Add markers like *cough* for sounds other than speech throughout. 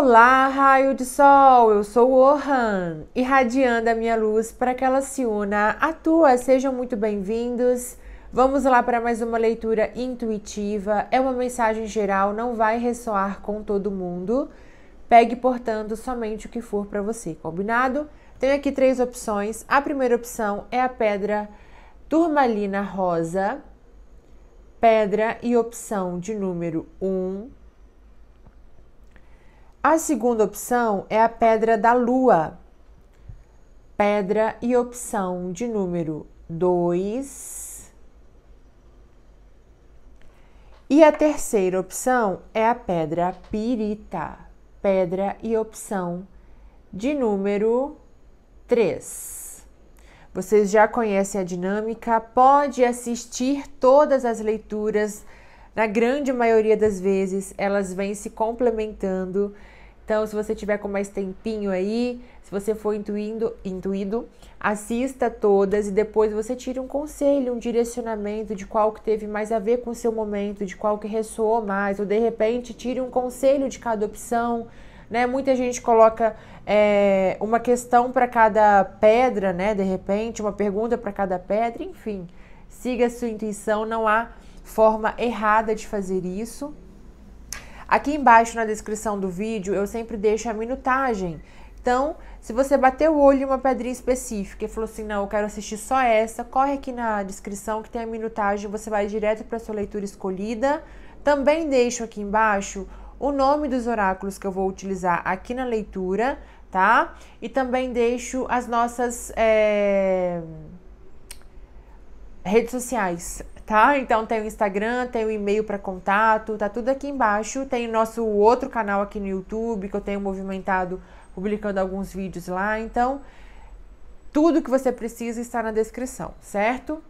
Olá, raio de sol, eu sou o Orhan, irradiando a minha luz para que ela se una à tua. Sejam muito bem-vindos. Vamos lá para mais uma leitura intuitiva. É uma mensagem geral, não vai ressoar com todo mundo. Pegue, portanto, somente o que for para você, combinado? Tenho aqui três opções. A primeira opção é a pedra turmalina rosa, pedra e opção de número 1. Um a segunda opção é a pedra da lua. Pedra e opção de número 2. E a terceira opção é a pedra pirita. Pedra e opção de número 3. Vocês já conhecem a dinâmica, pode assistir todas as leituras. Na grande maioria das vezes, elas vêm se complementando então, se você tiver com mais tempinho aí, se você for intuindo, intuído, assista todas e depois você tire um conselho, um direcionamento de qual que teve mais a ver com o seu momento, de qual que ressoou mais, ou de repente tire um conselho de cada opção. Né? Muita gente coloca é, uma questão para cada pedra, né? De repente, uma pergunta para cada pedra, enfim. Siga a sua intuição, não há forma errada de fazer isso. Aqui embaixo na descrição do vídeo eu sempre deixo a minutagem. Então, se você bater o olho em uma pedrinha específica e falou assim, não, eu quero assistir só essa, corre aqui na descrição que tem a minutagem, você vai direto para a sua leitura escolhida. Também deixo aqui embaixo o nome dos oráculos que eu vou utilizar aqui na leitura, tá? E também deixo as nossas é... redes sociais tá? Então tem o Instagram, tem o e-mail para contato, tá tudo aqui embaixo. Tem o nosso outro canal aqui no YouTube que eu tenho movimentado publicando alguns vídeos lá. Então, tudo que você precisa está na descrição, certo?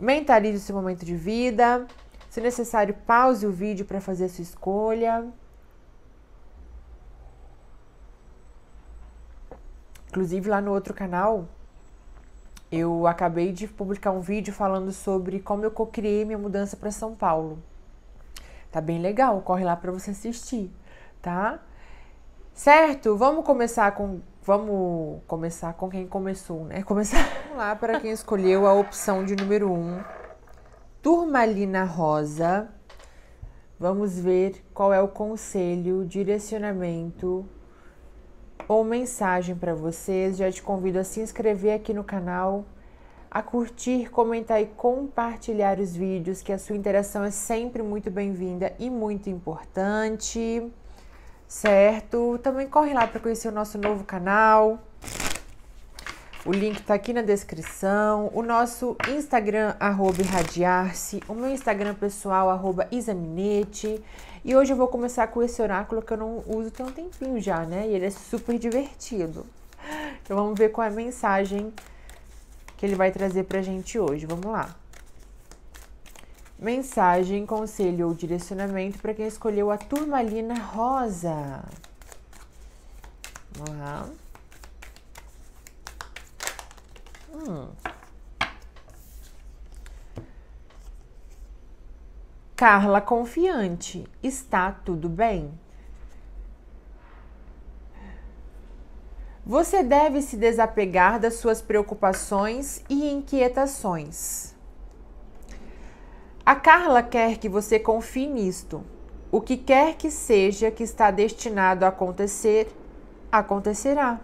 Mentalize o seu momento de vida. Se necessário, pause o vídeo para fazer a sua escolha. Inclusive lá no outro canal, eu acabei de publicar um vídeo falando sobre como eu cocriei minha mudança para São Paulo. Tá bem legal, corre lá para você assistir, tá? Certo? Vamos começar com vamos começar com quem começou, né? *laughs* Começar lá para quem escolheu a opção de número 1, um, turmalina rosa. Vamos ver qual é o conselho, direcionamento ou mensagem para vocês, já te convido a se inscrever aqui no canal, a curtir, comentar e compartilhar os vídeos, que a sua interação é sempre muito bem-vinda e muito importante, certo? Também corre lá para conhecer o nosso novo canal, o link tá aqui na descrição. O nosso Instagram, arroba irradiar-se. O meu Instagram pessoal, arroba E hoje eu vou começar com esse oráculo que eu não uso tem um tempinho já, né? E ele é super divertido. Então vamos ver qual é a mensagem que ele vai trazer pra gente hoje. Vamos lá. Mensagem, conselho ou direcionamento para quem escolheu a turmalina rosa. Vamos lá. Carla confiante, está tudo bem? Você deve se desapegar das suas preocupações e inquietações. A Carla quer que você confie nisto. O que quer que seja que está destinado a acontecer, acontecerá.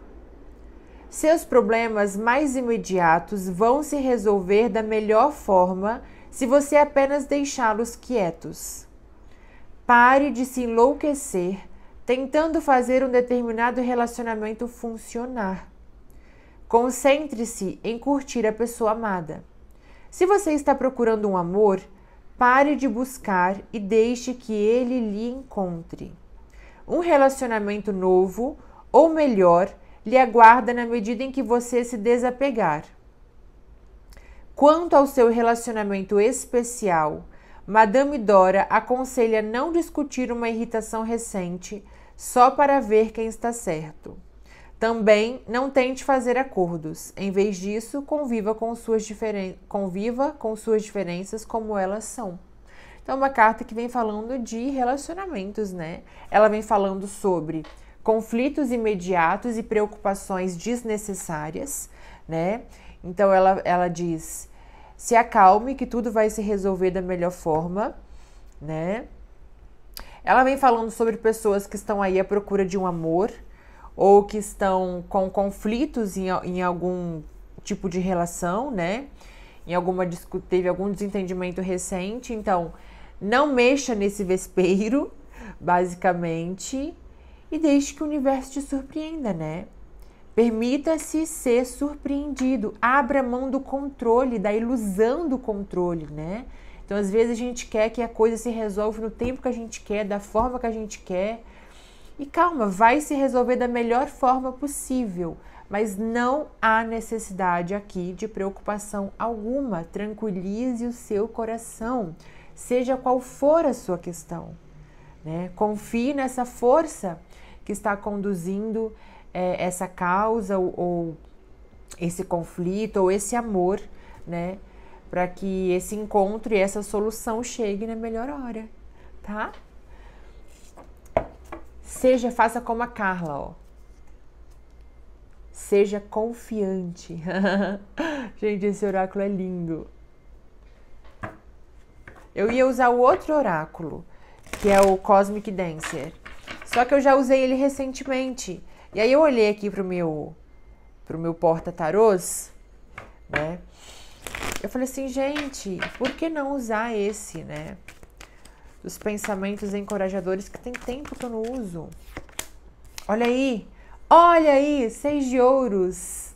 Seus problemas mais imediatos vão se resolver da melhor forma se você apenas deixá-los quietos. Pare de se enlouquecer tentando fazer um determinado relacionamento funcionar. Concentre-se em curtir a pessoa amada. Se você está procurando um amor, pare de buscar e deixe que ele lhe encontre. Um relacionamento novo, ou melhor, lhe aguarda na medida em que você se desapegar. Quanto ao seu relacionamento especial, Madame Dora aconselha não discutir uma irritação recente só para ver quem está certo. Também não tente fazer acordos. Em vez disso, conviva com suas, diferen... conviva com suas diferenças como elas são. Então, é uma carta que vem falando de relacionamentos, né? Ela vem falando sobre conflitos imediatos e preocupações desnecessárias, né? Então ela, ela diz: se acalme, que tudo vai se resolver da melhor forma, né? Ela vem falando sobre pessoas que estão aí à procura de um amor ou que estão com conflitos em, em algum tipo de relação, né? Em alguma teve algum desentendimento recente, então não mexa nesse vespeiro, *laughs* basicamente, e deixe que o universo te surpreenda, né? Permita-se ser surpreendido. Abra mão do controle, da ilusão do controle, né? Então, às vezes a gente quer que a coisa se resolva no tempo que a gente quer, da forma que a gente quer. E calma, vai se resolver da melhor forma possível, mas não há necessidade aqui de preocupação alguma. Tranquilize o seu coração, seja qual for a sua questão, né? Confie nessa força que está conduzindo é, essa causa ou, ou esse conflito ou esse amor, né? Para que esse encontro e essa solução chegue na melhor hora, tá? Seja, faça como a Carla, ó. Seja confiante. *laughs* Gente, esse oráculo é lindo. Eu ia usar o outro oráculo, que é o Cosmic Dancer. Só que eu já usei ele recentemente. E aí eu olhei aqui pro meu pro meu porta tarôs, né? Eu falei assim, gente, por que não usar esse, né? Dos pensamentos encorajadores que tem tempo que eu não uso. Olha aí, olha aí, seis de ouros.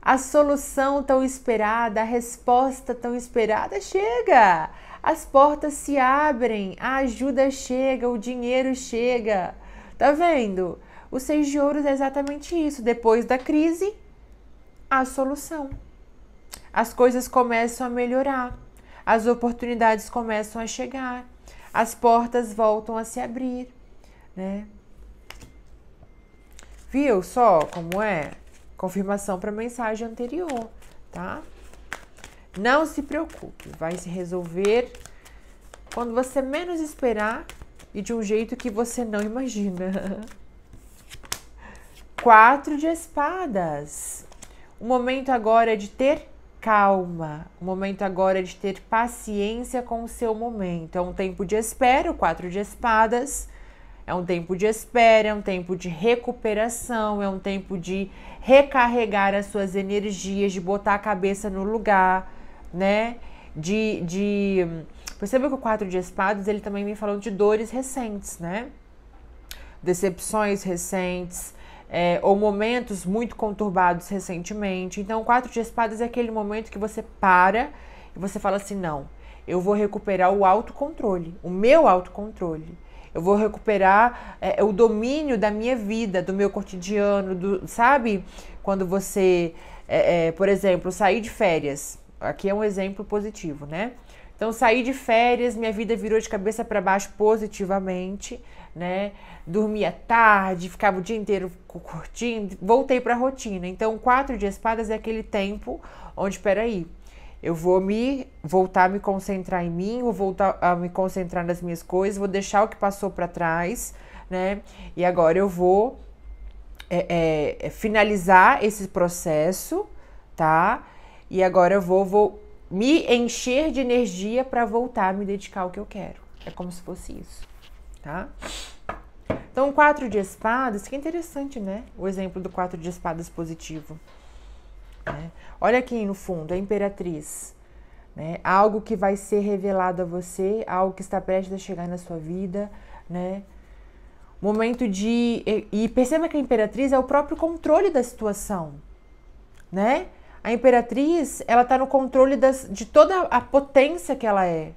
A solução tão esperada, a resposta tão esperada chega. As portas se abrem, a ajuda chega, o dinheiro chega. Tá vendo? O seis de ouros é exatamente isso. Depois da crise, a solução. As coisas começam a melhorar. As oportunidades começam a chegar. As portas voltam a se abrir, né? Viu só como é? Confirmação para a mensagem anterior, tá? Não se preocupe, vai se resolver quando você menos esperar e de um jeito que você não imagina. *laughs* Quatro de espadas. O momento agora é de ter calma. O momento agora é de ter paciência com o seu momento. É um tempo de espera, o quatro de espadas. É um tempo de espera, é um tempo de recuperação, é um tempo de recarregar as suas energias, de botar a cabeça no lugar, né? De, de Perceba que o Quatro de espadas, ele também me falou de dores recentes, né? Decepções recentes, é, ou momentos muito conturbados recentemente. Então, o quatro de espadas é aquele momento que você para e você fala assim: não, eu vou recuperar o autocontrole, o meu autocontrole. Eu vou recuperar é, o domínio da minha vida, do meu cotidiano, do, sabe? Quando você, é, é por exemplo, sair de férias. Aqui é um exemplo positivo, né? Então, saí de férias, minha vida virou de cabeça para baixo positivamente, né? Dormia tarde, ficava o dia inteiro curtindo, voltei para a rotina. Então, quatro de espadas é aquele tempo onde, peraí, eu vou me voltar a me concentrar em mim, vou voltar a me concentrar nas minhas coisas, vou deixar o que passou para trás, né? E agora eu vou é, é, é, finalizar esse processo, tá? E agora eu vou, vou me encher de energia para voltar a me dedicar ao que eu quero. É como se fosse isso, tá? Então, quatro de espadas, que interessante, né? O exemplo do quatro de espadas positivo. Né? Olha aqui no fundo, a imperatriz. Né? Algo que vai ser revelado a você, algo que está prestes a chegar na sua vida, né? Momento de. E perceba que a imperatriz é o próprio controle da situação, né? A imperatriz, ela tá no controle das, de toda a potência que ela é.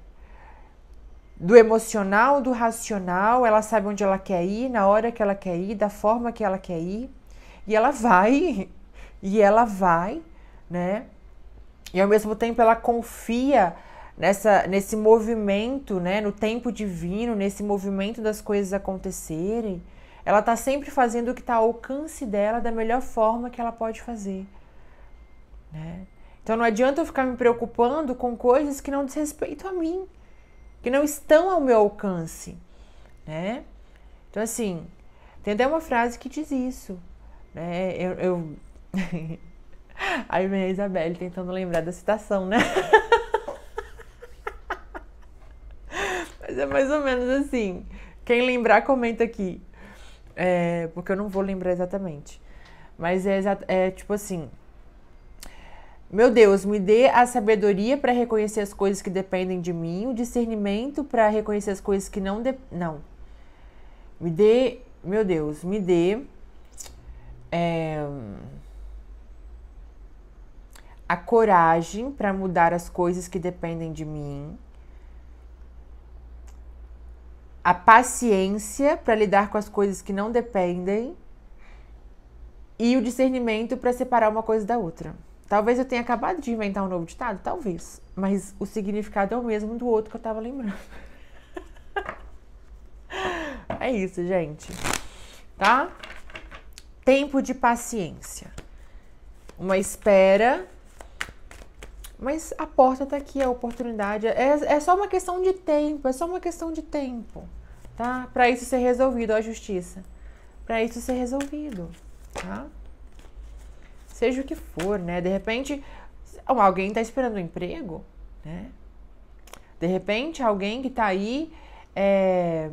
Do emocional, do racional, ela sabe onde ela quer ir, na hora que ela quer ir, da forma que ela quer ir. E ela vai, *laughs* e ela vai, né? E ao mesmo tempo ela confia nessa, nesse movimento, né, no tempo divino, nesse movimento das coisas acontecerem, ela está sempre fazendo o que está ao alcance dela da melhor forma que ela pode fazer. Né? Então não adianta eu ficar me preocupando com coisas que não desrespeitam a mim, que não estão ao meu alcance, né? Então assim, tem até uma frase que diz isso, né? Eu, eu... Aí *laughs* Isabelle tentando lembrar da citação, né? *laughs* Mas é mais ou menos assim. Quem lembrar, comenta aqui. É, porque eu não vou lembrar exatamente. Mas é, é tipo assim: meu Deus, me dê a sabedoria para reconhecer as coisas que dependem de mim, o discernimento para reconhecer as coisas que não de... não. Me dê, meu Deus, me dê é, a coragem para mudar as coisas que dependem de mim, a paciência para lidar com as coisas que não dependem e o discernimento para separar uma coisa da outra. Talvez eu tenha acabado de inventar um novo ditado, talvez. Mas o significado é o mesmo do outro que eu tava lembrando. *laughs* é isso, gente. Tá? Tempo de paciência. Uma espera. Mas a porta tá aqui, a oportunidade. É, é só uma questão de tempo. É só uma questão de tempo. Tá? Pra isso ser resolvido, ó, a justiça. Pra isso ser resolvido. Tá? seja o que for, né? De repente, alguém está esperando um emprego, né? De repente, alguém que está aí é,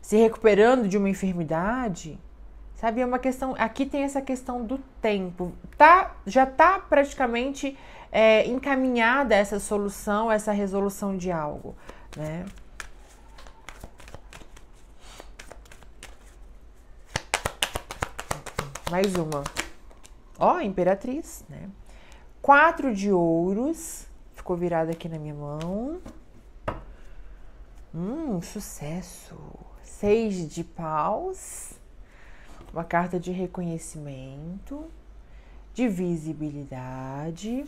se recuperando de uma enfermidade, sabe? É uma questão. Aqui tem essa questão do tempo. Tá, já está praticamente é, encaminhada essa solução, essa resolução de algo, né? mais uma. Ó, imperatriz, né? Quatro de ouros. Ficou virada aqui na minha mão. Hum, sucesso. Seis de paus. Uma carta de reconhecimento. De visibilidade.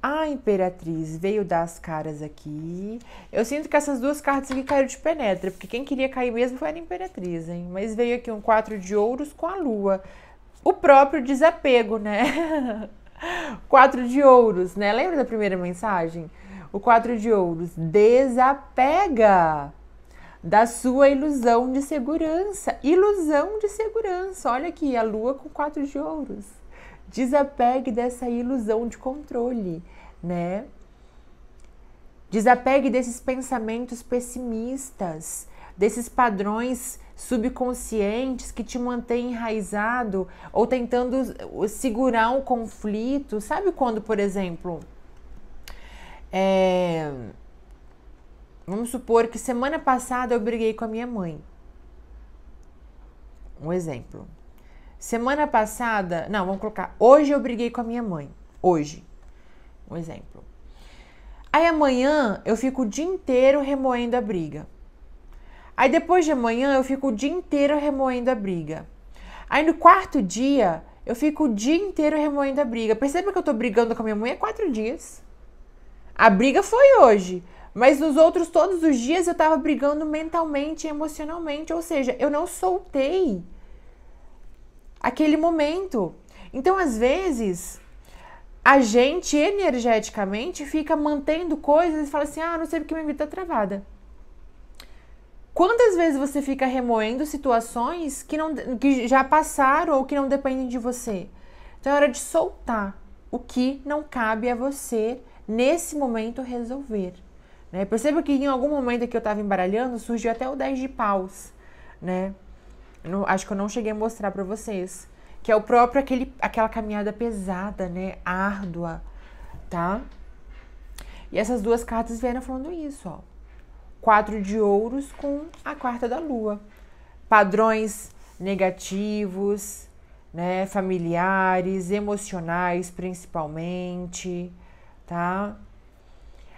A Imperatriz veio dar as caras aqui. Eu sinto que essas duas cartas aqui caíram de penetra, porque quem queria cair mesmo foi a Imperatriz, hein? Mas veio aqui um quatro de ouros com a Lua o próprio desapego, né? *laughs* quatro de ouros, né? Lembra da primeira mensagem? O quatro de ouros desapega da sua ilusão de segurança. Ilusão de segurança. Olha aqui a lua com quatro de ouros. Desapegue dessa ilusão de controle, né? Desapegue desses pensamentos pessimistas, desses padrões subconscientes que te mantêm enraizado ou tentando segurar um conflito. Sabe quando, por exemplo, é... vamos supor que semana passada eu briguei com a minha mãe. Um exemplo. Semana passada, não, vamos colocar. Hoje eu briguei com a minha mãe. Hoje. Um exemplo. Aí amanhã eu fico o dia inteiro remoendo a briga. Aí depois de amanhã eu fico o dia inteiro remoendo a briga. Aí no quarto dia eu fico o dia inteiro remoendo a briga. Perceba que eu tô brigando com a minha mãe há quatro dias. A briga foi hoje, mas nos outros todos os dias eu tava brigando mentalmente e emocionalmente, ou seja, eu não soltei aquele momento. Então, às vezes, a gente energeticamente fica mantendo coisas e fala assim: "Ah, não sei porque minha vida tá travada". Quantas vezes você fica remoendo situações que, não, que já passaram ou que não dependem de você? Então é hora de soltar o que não cabe a você nesse momento resolver. Né? Perceba que em algum momento que eu estava embaralhando, surgiu até o 10 de paus, né? acho que eu não cheguei a mostrar para vocês. Que é o próprio aquele, aquela caminhada pesada, né? Árdua, tá? E essas duas cartas vieram falando isso, ó quatro de ouros com a quarta da lua. Padrões negativos, né, familiares, emocionais principalmente, tá?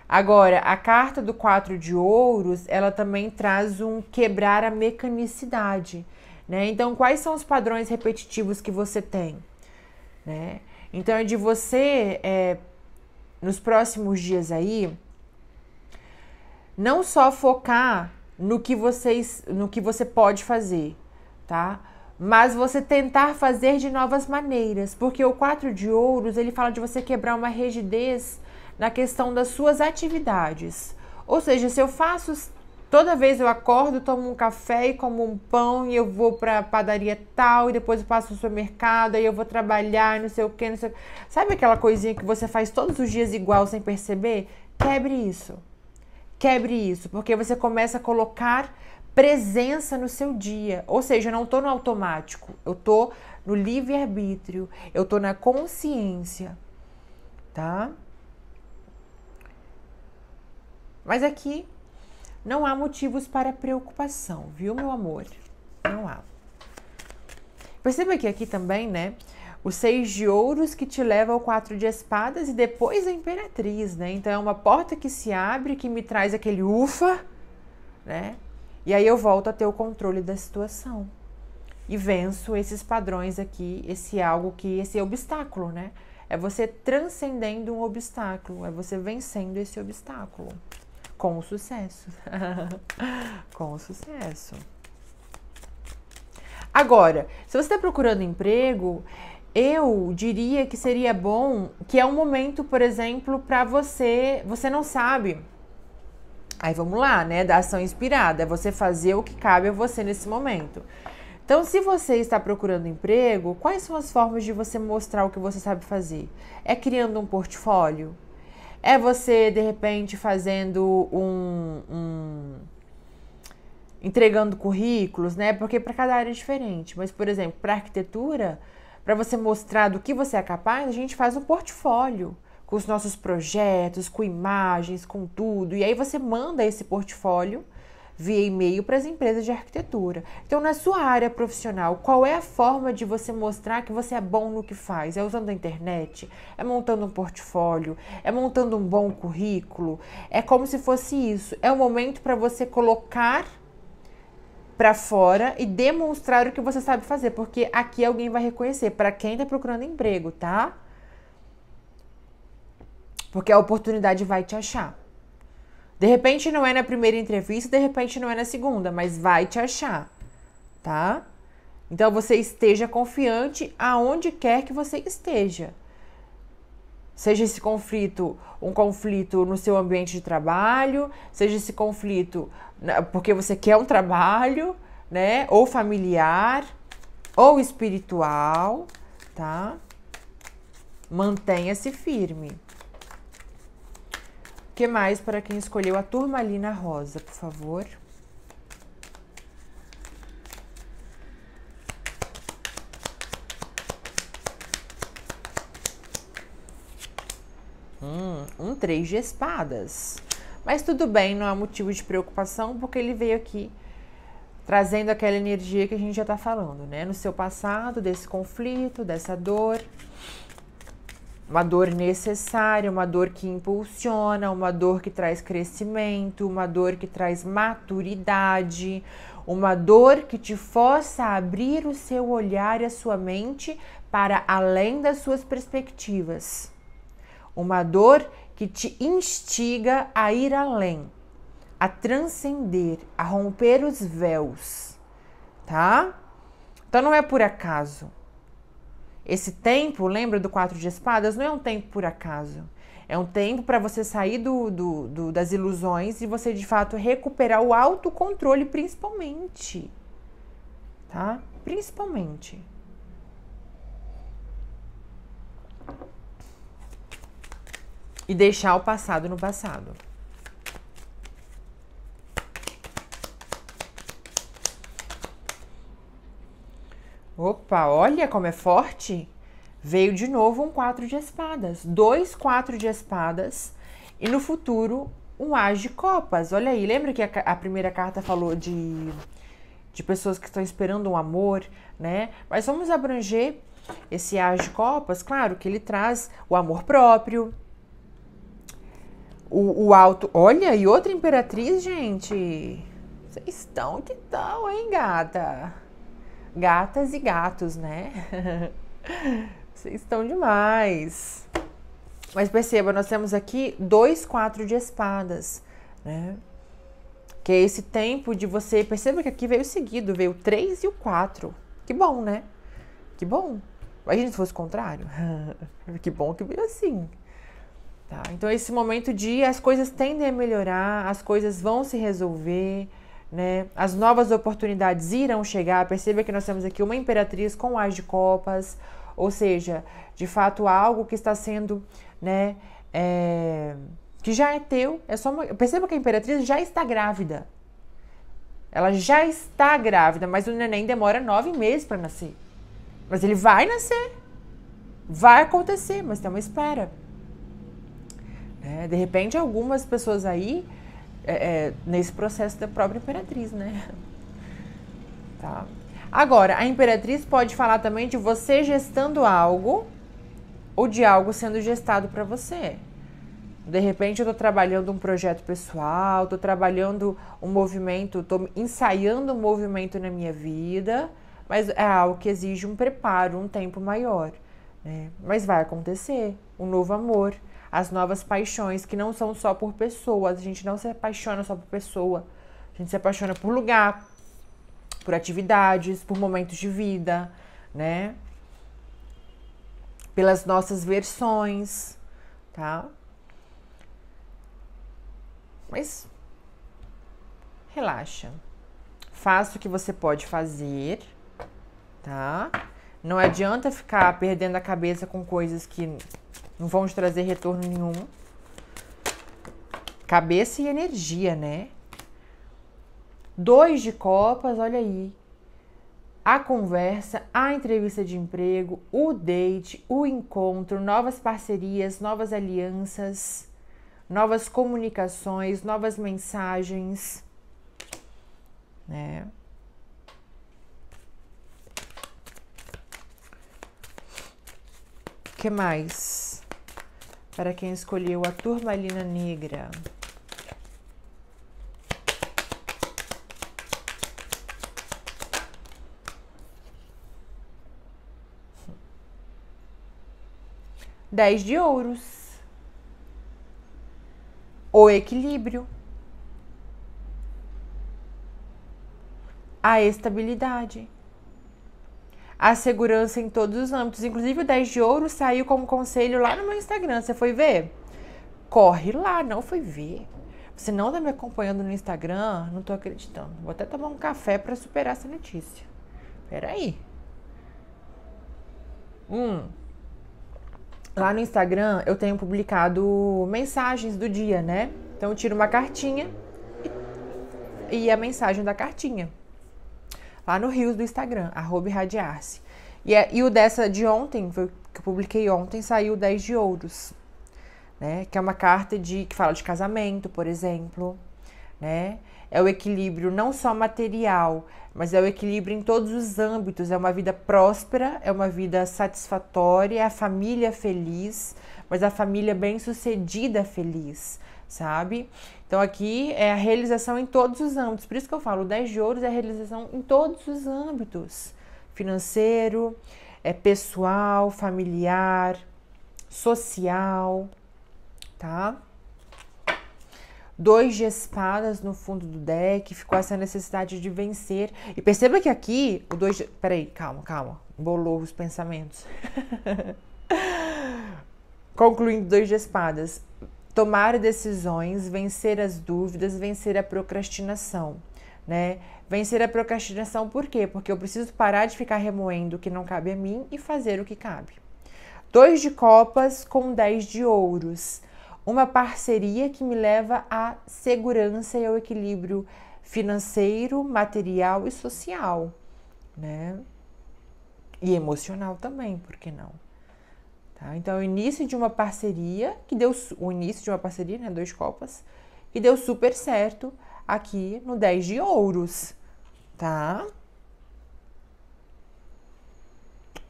Agora, a carta do quatro de ouros, ela também traz um quebrar a mecanicidade, né? Então, quais são os padrões repetitivos que você tem, né? Então, é de você, é, nos próximos dias aí, não só focar no que vocês, no que você pode fazer, tá? Mas você tentar fazer de novas maneiras, porque o quatro de ouros, ele fala de você quebrar uma rigidez na questão das suas atividades. Ou seja, se eu faço toda vez eu acordo, tomo um café e como um pão e eu vou para padaria tal e depois eu passo no supermercado, aí eu vou trabalhar, não sei o que, não sei. O Sabe aquela coisinha que você faz todos os dias igual sem perceber? Quebre isso. Quebre isso, porque você começa a colocar presença no seu dia. Ou seja, eu não estou no automático, eu estou no livre-arbítrio, eu estou na consciência, tá? Mas aqui não há motivos para preocupação, viu, meu amor? Não há. Perceba que aqui também, né? o seis de ouros que te leva ao quatro de espadas e depois a imperatriz, né? Então é uma porta que se abre, que me traz aquele ufa, né? E aí eu volto a ter o controle da situação. E venço esses padrões aqui, esse algo que, esse obstáculo, né? É você transcendendo um obstáculo, é você vencendo esse obstáculo. Com sucesso. *laughs* com sucesso. Agora, se você está procurando emprego, eu diria que seria bom, que é um momento, por exemplo, para você, você não sabe. Aí vamos lá, né, da ação inspirada, é você fazer o que cabe a você nesse momento. Então, se você está procurando emprego, quais são as formas de você mostrar o que você sabe fazer? É criando um portfólio? É você, de repente, fazendo um, um entregando currículos, né? Porque para cada área é diferente. Mas, por exemplo, para arquitetura, para você mostrar do que você é capaz, a gente faz um portfólio com os nossos projetos, com imagens, com tudo. E aí você manda esse portfólio via e-mail para as empresas de arquitetura. Então, na sua área profissional, qual é a forma de você mostrar que você é bom no que faz? É usando a internet? É montando um portfólio? É montando um bom currículo? É como se fosse isso. É o momento para você colocar para fora e demonstrar o que você sabe fazer, porque aqui alguém vai reconhecer para quem está procurando emprego, tá? Porque a oportunidade vai te achar. De repente não é na primeira entrevista, de repente não é na segunda, mas vai te achar, tá? Então você esteja confiante aonde quer que você esteja. Seja esse conflito um conflito no seu ambiente de trabalho, seja esse conflito porque você quer um trabalho, né? Ou familiar, ou espiritual, tá? Mantenha-se firme. O que mais para quem escolheu a turmalina rosa, por favor? Hum, um três de espadas. Mas tudo bem, não é motivo de preocupação, porque ele veio aqui trazendo aquela energia que a gente já está falando, né? No seu passado, desse conflito, dessa dor. Uma dor necessária, uma dor que impulsiona, uma dor que traz crescimento, uma dor que traz maturidade, uma dor que te força a abrir o seu olhar e a sua mente para além das suas perspectivas. Uma dor que te instiga a ir além, a transcender, a romper os véus, tá? Então não é por acaso. Esse tempo, lembra do quatro de espadas? Não é um tempo por acaso. É um tempo para você sair do, do, do, das ilusões e você de fato recuperar o autocontrole, principalmente. Tá? Principalmente. e deixar o passado no passado. Opa, olha como é forte. Veio de novo um quatro de espadas. Dois quatro de espadas. E no futuro, um as de copas. Olha aí, lembra que a, a primeira carta falou de, de pessoas que estão esperando um amor, né? Mas vamos abranger esse as de copas. Claro que ele traz o amor próprio, o, o alto. Olha, e outra imperatriz, gente. Vocês estão que estão, hein, gata? Gatas e gatos, né? *laughs* Vocês estão demais. Mas perceba, nós temos aqui dois quatro de espadas, né? Que é esse tempo de você. Perceba que aqui veio seguido, veio três e o quatro Que bom, né? Que bom. Imagina se fosse o contrário. *laughs* que bom que veio assim. Tá? Então, esse momento de as coisas tendem a melhorar, as coisas vão se resolver, né? As novas oportunidades irão chegar. Perceba que nós temos aqui uma imperatriz com as de copas, ou seja, de fato algo que está sendo, né? É, que já é teu. É só uma, perceba que a imperatriz já está grávida. Ela já está grávida, mas o neném demora nove meses para nascer. Mas ele vai nascer. Vai acontecer, mas tem uma espera. Né? De repente, algumas pessoas aí, é, é nesse processo da própria imperatriz, né? *laughs* Tá. Agora, a imperatriz pode falar também de você gestando algo ou de algo sendo gestado para você. De repente eu tô trabalhando um projeto pessoal, tô trabalhando um movimento, tô ensaiando um movimento na minha vida, mas é algo que exige um preparo, um tempo maior. Né? Mas vai acontecer um novo amor, as novas paixões, que não são só por pessoas. A gente não se apaixona só por pessoa. A gente se apaixona por lugar, por atividades, por momentos de vida, né? Pelas nossas versões, tá? Mas relaxa. Faça o que você pode fazer, tá? Não adianta ficar perdendo a cabeça com coisas que não vão te trazer retorno nenhum. Cabeça e energia, né? Dois de copas, olha aí. A conversa, a entrevista de emprego, o date, o encontro, novas parcerias, novas alianças, novas comunicações, novas mensagens, né? que mais? para quem escolheu a turmalina negra. Dez de ouros. O equilíbrio. A estabilidade a segurança em todos os âmbitos. Inclusive, o 10 de ouro saiu como conselho lá no meu Instagram. Você foi ver? Corre lá, não foi ver. Você não está me acompanhando no Instagram? Não estou acreditando. Vou até tomar um café para superar essa notícia. Peraí. Hum. Lá no Instagram eu tenho publicado mensagens do dia, né? Então eu tiro uma cartinha e a mensagem da cartinha lá no Rios do Instagram, @radiarse irradiar-se. E, é, e o dessa de ontem, que eu publiquei ontem, saiu 10 de ouros, né? Que é uma carta de que fala de casamento, por exemplo, né? É o equilíbrio não só material, mas é o equilíbrio em todos os âmbitos. É uma vida próspera, é uma vida satisfatória, é a família feliz, mas a família bem-sucedida feliz, sabe? Então aqui é a realização em todos os âmbitos. Por isso que eu falo, o 10 de ouros é a realização em todos os âmbitos. Financeiro, é pessoal, familiar, social, tá? Dois de espadas no fundo do deck, ficou essa necessidade de vencer. E perceba que aqui, o dois de... Peraí, calma, calma. Bolou os pensamentos. *laughs* Concluindo, dois de espadas tomar decisões, vencer as dúvidas, vencer a procrastinação, né? Vencer a procrastinação por quê? Porque eu preciso parar de ficar remoendo o que não cabe a mim e fazer o que cabe. Dois de copas com dez de ouros. Uma parceria que me leva à segurança e ao equilíbrio financeiro, material e social, né? E emocional também, por que não? Tá? Então, o início de uma parceria, que deu o início de uma parceria, né, dois copas, que deu super certo aqui no 10 de ouros, tá?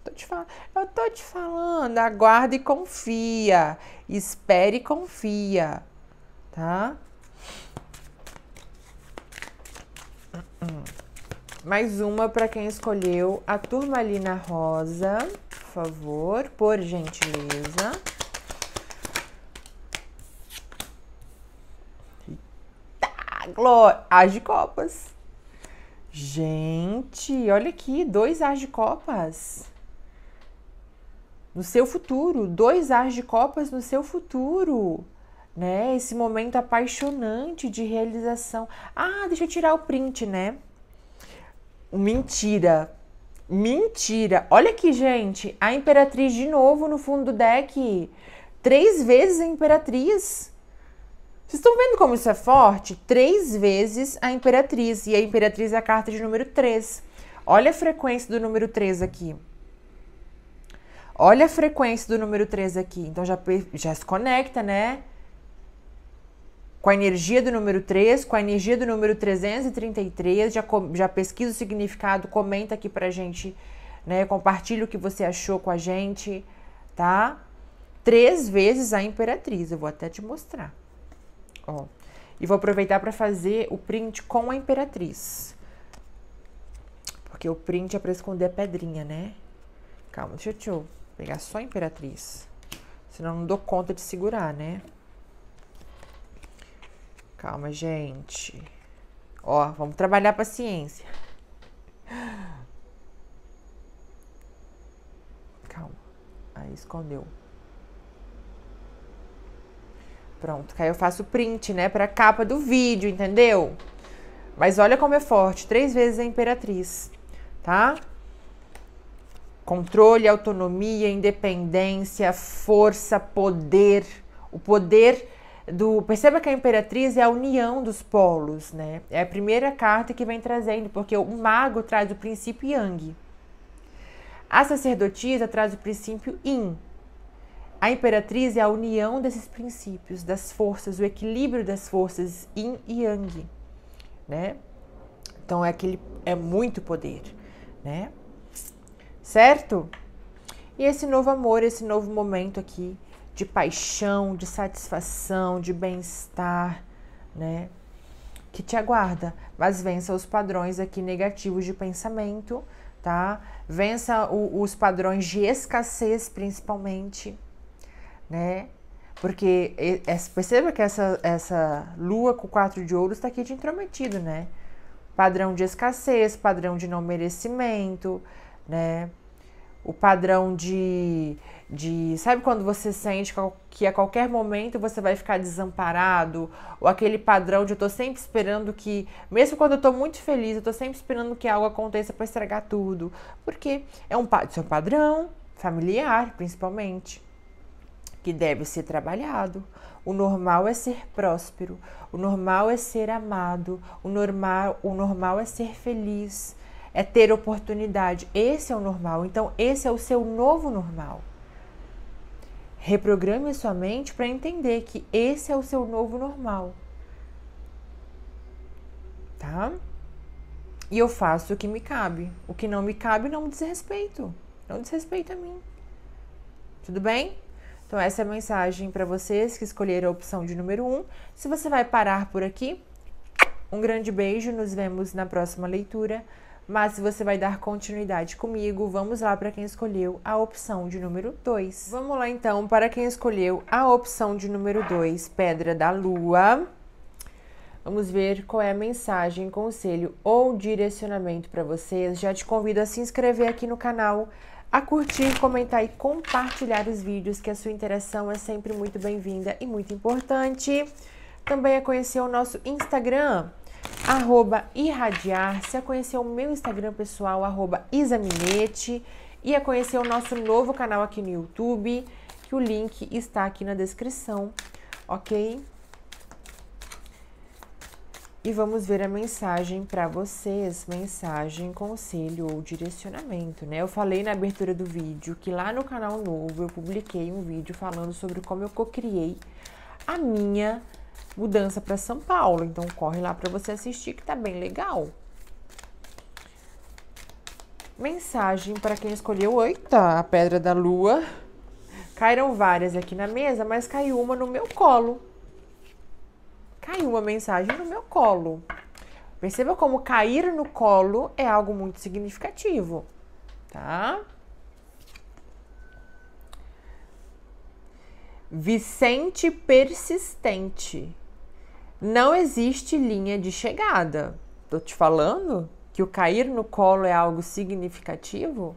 Tô te falando, eu tô te falando, aguarde e confia, espere e confia, tá? Hum, hum. Mais uma para quem escolheu a turmalina rosa favor, por gentileza. tá, Glória, as de copas. Gente, olha aqui, dois as de copas. No seu futuro, dois as de copas no seu futuro, né? Esse momento apaixonante de realização. Ah, deixa eu tirar o print, né? Mentira. Mentira! Olha aqui, gente, a Imperatriz de novo no fundo do deck. Três vezes a Imperatriz. Vocês estão vendo como isso é forte? Três vezes a Imperatriz. E a Imperatriz é a carta de número 3. Olha a frequência do número 3 aqui. Olha a frequência do número 3 aqui. Então já, já se conecta, né? com a energia do número 3, com a energia do número 333. Já, já pesquisa o significado, comenta aqui pra gente, né? Compartilha o que você achou com a gente, tá? Três vezes a Imperatriz, eu vou até te mostrar. Ó. E vou aproveitar para fazer o print com a Imperatriz. Porque o print é para esconder a pedrinha, né? Calma, deixa eu, pegar só a Imperatriz. Senão não dou conta de segurar, né? Calma, gente. Ó, vamos trabalhar a paciência. Calma. Aí escondeu. Pronto, que aí eu faço print, né, pra capa do vídeo, entendeu? Mas olha como é forte, três vezes a imperatriz, tá? Controle, autonomia, independência, força, poder. O poder do perceba que a imperatriz é a união dos polos, né? É a primeira carta que vem trazendo, porque o mago traz o princípio yang. A sacerdotisa traz o princípio yin. A imperatriz é a união desses princípios, das forças, o equilíbrio das forças yin e yang, né? Então é aquele é muito poder, né? Certo? E esse novo amor, esse novo momento aqui de paixão, de satisfação, de bem-estar, né? Que te aguarda, mas vença os padrões aqui negativos de pensamento, tá? Vença o, os padrões de escassez, principalmente, né? Porque é, perceba que essa, essa lua com quatro de ouro está aqui de intrometido, né? Padrão de escassez, padrão de não merecimento, né? O padrão de de sabe quando você sente que a qualquer momento você vai ficar desamparado ou aquele padrão de eu tô sempre esperando que mesmo quando eu tô muito feliz eu tô sempre esperando que algo aconteça para estragar tudo porque é um seu é padrão familiar principalmente que deve ser trabalhado o normal é ser próspero o normal é ser amado o normal o normal é ser feliz é ter oportunidade esse é o normal então esse é o seu novo normal Reprograme a sua mente para entender que esse é o seu novo normal. Tá? E eu faço o que me cabe. O que não me cabe não me desrespeito. Não desrespeita a mim. Tudo bem? Então essa é a mensagem para vocês que escolheram a opção de número 1. Um. Se você vai parar por aqui, um grande beijo, nos vemos na próxima leitura. Mas se você vai dar continuidade comigo, vamos lá para quem escolheu a opção de número 2. Vamos lá então para quem escolheu a opção de número 2, Pedra da Lua. Vamos ver qual é a mensagem, conselho ou direcionamento para vocês. Já te convido a se inscrever aqui no canal, a curtir, comentar e compartilhar os vídeos, que a sua interação é sempre muito bem-vinda e muito importante. Também a é conhecer o nosso Instagram, arroba irradiar-se, a é conhecer o meu Instagram pessoal, arroba isaminete, e a é conhecer o nosso novo canal aqui no YouTube, que o link está aqui na descrição, ok? E vamos ver a mensagem para vocês, mensagem, conselho ou direcionamento, né? Eu falei na abertura do vídeo que lá no canal novo eu publiquei um vídeo falando sobre como eu criei a minha mudança para São Paulo. Então corre lá para você assistir que tá bem legal. Mensagem para quem escolheu oito, tá, a pedra da lua. Caíram várias aqui na mesa, mas caiu uma no meu colo. Caiu uma mensagem no meu colo. Perceba como cair no colo é algo muito significativo, tá? Vicente persistente. Não existe linha de chegada. Tô te falando que o cair no colo é algo significativo?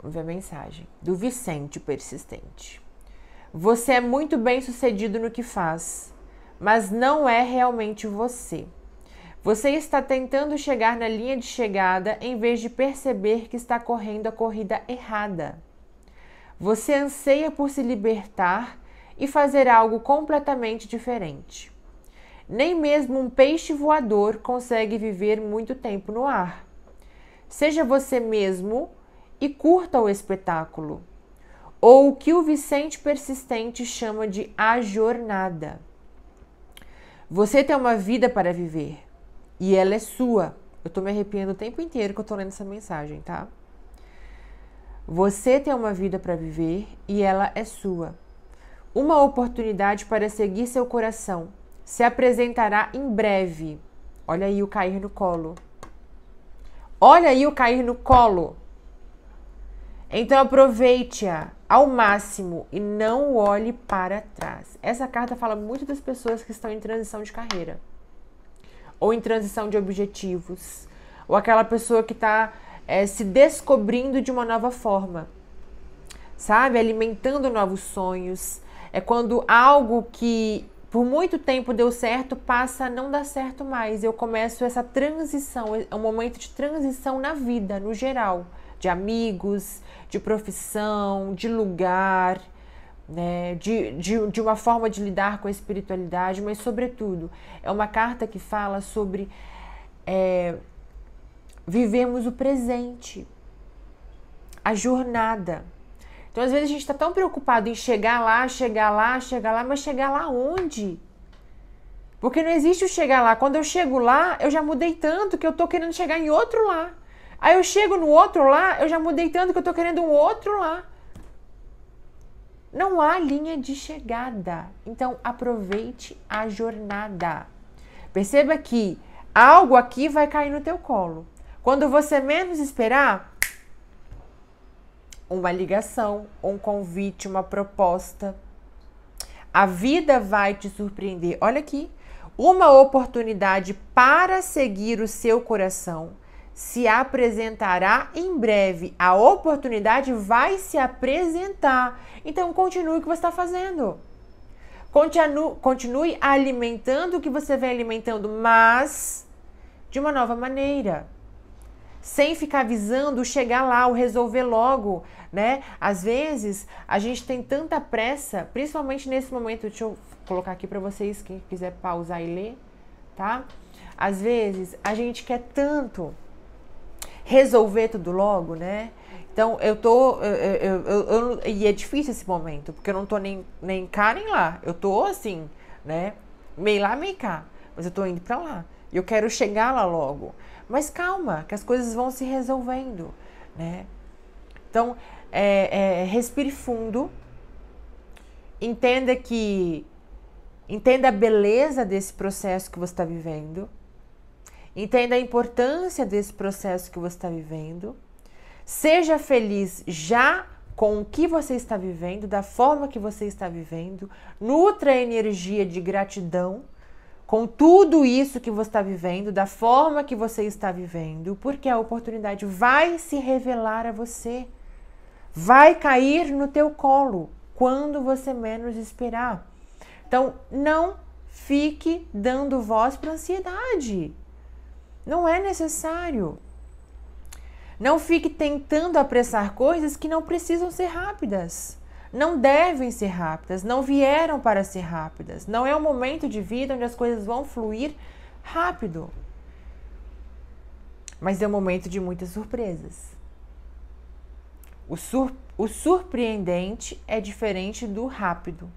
Vamos ver a mensagem do Vicente persistente. Você é muito bem sucedido no que faz, mas não é realmente você. Você está tentando chegar na linha de chegada em vez de perceber que está correndo a corrida errada. Você anseia por se libertar e fazer algo completamente diferente. Nem mesmo um peixe voador consegue viver muito tempo no ar. Seja você mesmo e curta o espetáculo, ou o que o Vicente Persistente chama de a jornada. Você tem uma vida para viver e ela é sua. Eu tô me arrepiando o tempo inteiro que eu tô lendo essa mensagem, tá? Você tem uma vida para viver e ela é sua. Uma oportunidade para seguir seu coração se apresentará em breve. Olha aí o cair no colo. Olha aí o cair no colo. Então aproveite-a ao máximo e não olhe para trás. Essa carta fala muito das pessoas que estão em transição de carreira ou em transição de objetivos, ou aquela pessoa que está é, se descobrindo de uma nova forma, sabe? Alimentando novos sonhos, é quando algo que por muito tempo deu certo passa a não dar certo mais. Eu começo essa transição, é um momento de transição na vida, no geral, de amigos, de profissão, de lugar. Né, de, de, de uma forma de lidar com a espiritualidade, mas, sobretudo, é uma carta que fala sobre é, vivemos o presente, a jornada. Então, às vezes, a gente está tão preocupado em chegar lá, chegar lá, chegar lá, mas chegar lá onde? Porque não existe o chegar lá. Quando eu chego lá, eu já mudei tanto que eu tô querendo chegar em outro lá. Aí eu chego no outro lá, eu já mudei tanto que eu tô querendo um outro lá. Não há linha de chegada. Então aproveite a jornada. Perceba que algo aqui vai cair no teu colo. Quando você menos esperar, uma ligação, um convite, uma proposta. A vida vai te surpreender. Olha aqui, uma oportunidade para seguir o seu coração se apresentará em breve. A oportunidade vai se apresentar. Então continue o que você está fazendo. Continue, alimentando o que você vem alimentando, mas de uma nova maneira sem ficar visando chegar lá, o resolver logo, né? Às vezes a gente tem tanta pressa, principalmente nesse momento, deixa eu colocar aqui para vocês quem quiser pausar e ler, tá? Às vezes a gente quer tanto resolver tudo logo, né? Então eu tô. Eu, eu, eu, e é difícil esse momento, porque eu não tô nem, nem cá nem lá. Eu tô assim, né? Meio lá, meio cá. Mas eu tô indo pra lá. E eu quero chegar lá logo. Mas calma, que as coisas vão se resolvendo, né? Então, é, é, respire fundo, entenda que entenda a beleza desse processo que você está vivendo, entenda a importância desse processo que você está vivendo, seja feliz já com o que você está vivendo, da forma que você está vivendo, nutra a energia de gratidão com tudo isso que você está vivendo, da forma que você está vivendo, porque a oportunidade vai se revelar a você, vai cair no teu colo quando você menos esperar. Então, não fique dando voz para ansiedade. Não é necessário. Não fique tentando apressar coisas que não precisam ser rápidas não devem ser rápidas, não vieram para ser rápidas. Não é um momento de vida onde as coisas vão fluir rápido. Mas é um momento de muitas surpresas. O, sur o surpreendente é diferente do rápido,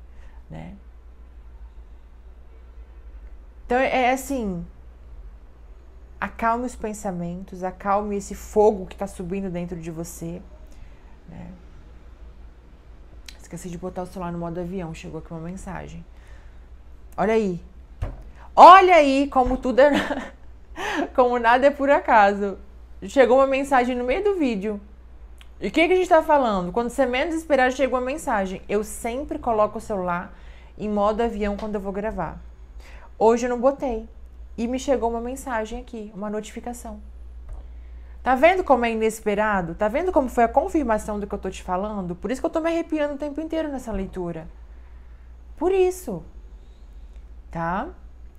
né? Então é, é assim, acalme os pensamentos, acalme esse fogo que está subindo dentro de você. Né? Esqueci de botar o celular no modo avião. Chegou aqui uma mensagem. Olha aí. Olha aí como tudo é. *laughs* como nada é por acaso. Chegou uma mensagem no meio do vídeo. E o que, que a gente tá falando? Quando você menos esperar, chega uma mensagem. Eu sempre coloco o celular em modo avião quando eu vou gravar. Hoje eu não botei. E me chegou uma mensagem aqui, uma notificação. Tá vendo como é inesperado? Tá vendo como foi a confirmação do que eu tô te falando? Por isso que eu tô me arrepiando o tempo inteiro nessa leitura. Por isso. Tá?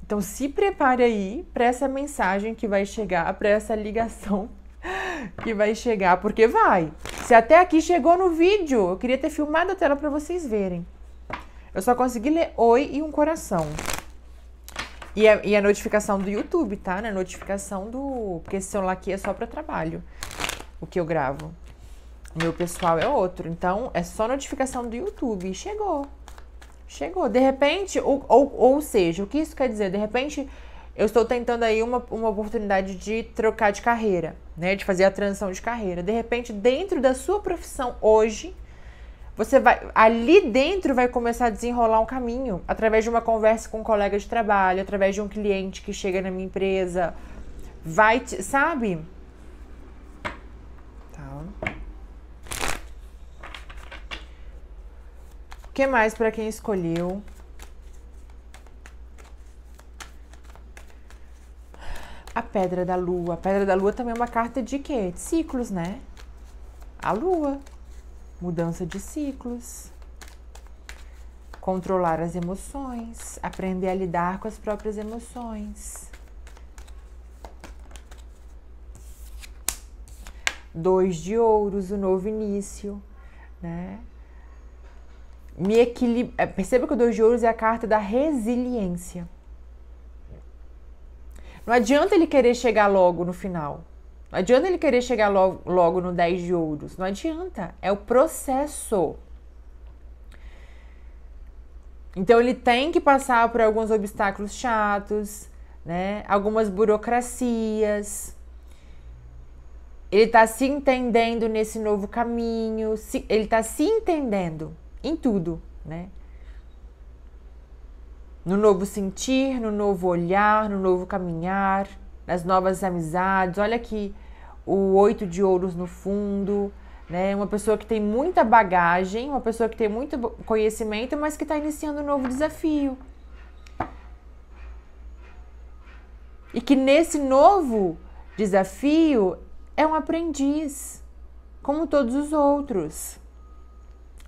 Então se prepare aí para essa mensagem que vai chegar, para essa ligação *laughs* que vai chegar, porque vai. Se até aqui chegou no vídeo, eu queria ter filmado a tela para vocês verem. Eu só consegui ler oi e um coração. E a, é, e a é notificação do YouTube, tá? Na é notificação do. Porque esse celular aqui é só para trabalho, o que eu gravo. O meu pessoal é outro. Então é só notificação do YouTube. E chegou. Chegou. De repente, ou, ou, ou seja, o que isso quer dizer? De repente, eu estou tentando aí uma, uma oportunidade de trocar de carreira, né? De fazer a transição de carreira. De repente, dentro da sua profissão hoje, você vai ali dentro vai começar a desenrolar um caminho através de uma conversa com um colega de trabalho, através de um cliente que chega na minha empresa. Vai, te, sabe? Tá. O que mais para quem escolheu? A Pedra da Lua. A Pedra da Lua também é uma carta de quê? De ciclos, né? A Lua mudança de ciclos, controlar as emoções, aprender a lidar com as próprias emoções. Dois de ouros, o novo início, né? Me equilib... Eh, perceba que o dois de ouros é a carta da resiliência. Não adianta ele querer chegar logo no final. Não adianta ele querer chegar logo, logo no 10 de ouros. Não adianta. É o processo. Então ele tem que passar por alguns obstáculos chatos, né? Algumas burocracias. Ele está se entendendo nesse novo caminho. Se, ele está se entendendo em tudo, né? No novo sentir, no novo olhar, no novo caminhar, nas novas amizades. Olha que o oito de ouros no fundo, né? Uma pessoa que tem muita bagagem, uma pessoa que tem muito conhecimento, mas que está iniciando um novo desafio. E que nesse novo desafio é um aprendiz, como todos os outros.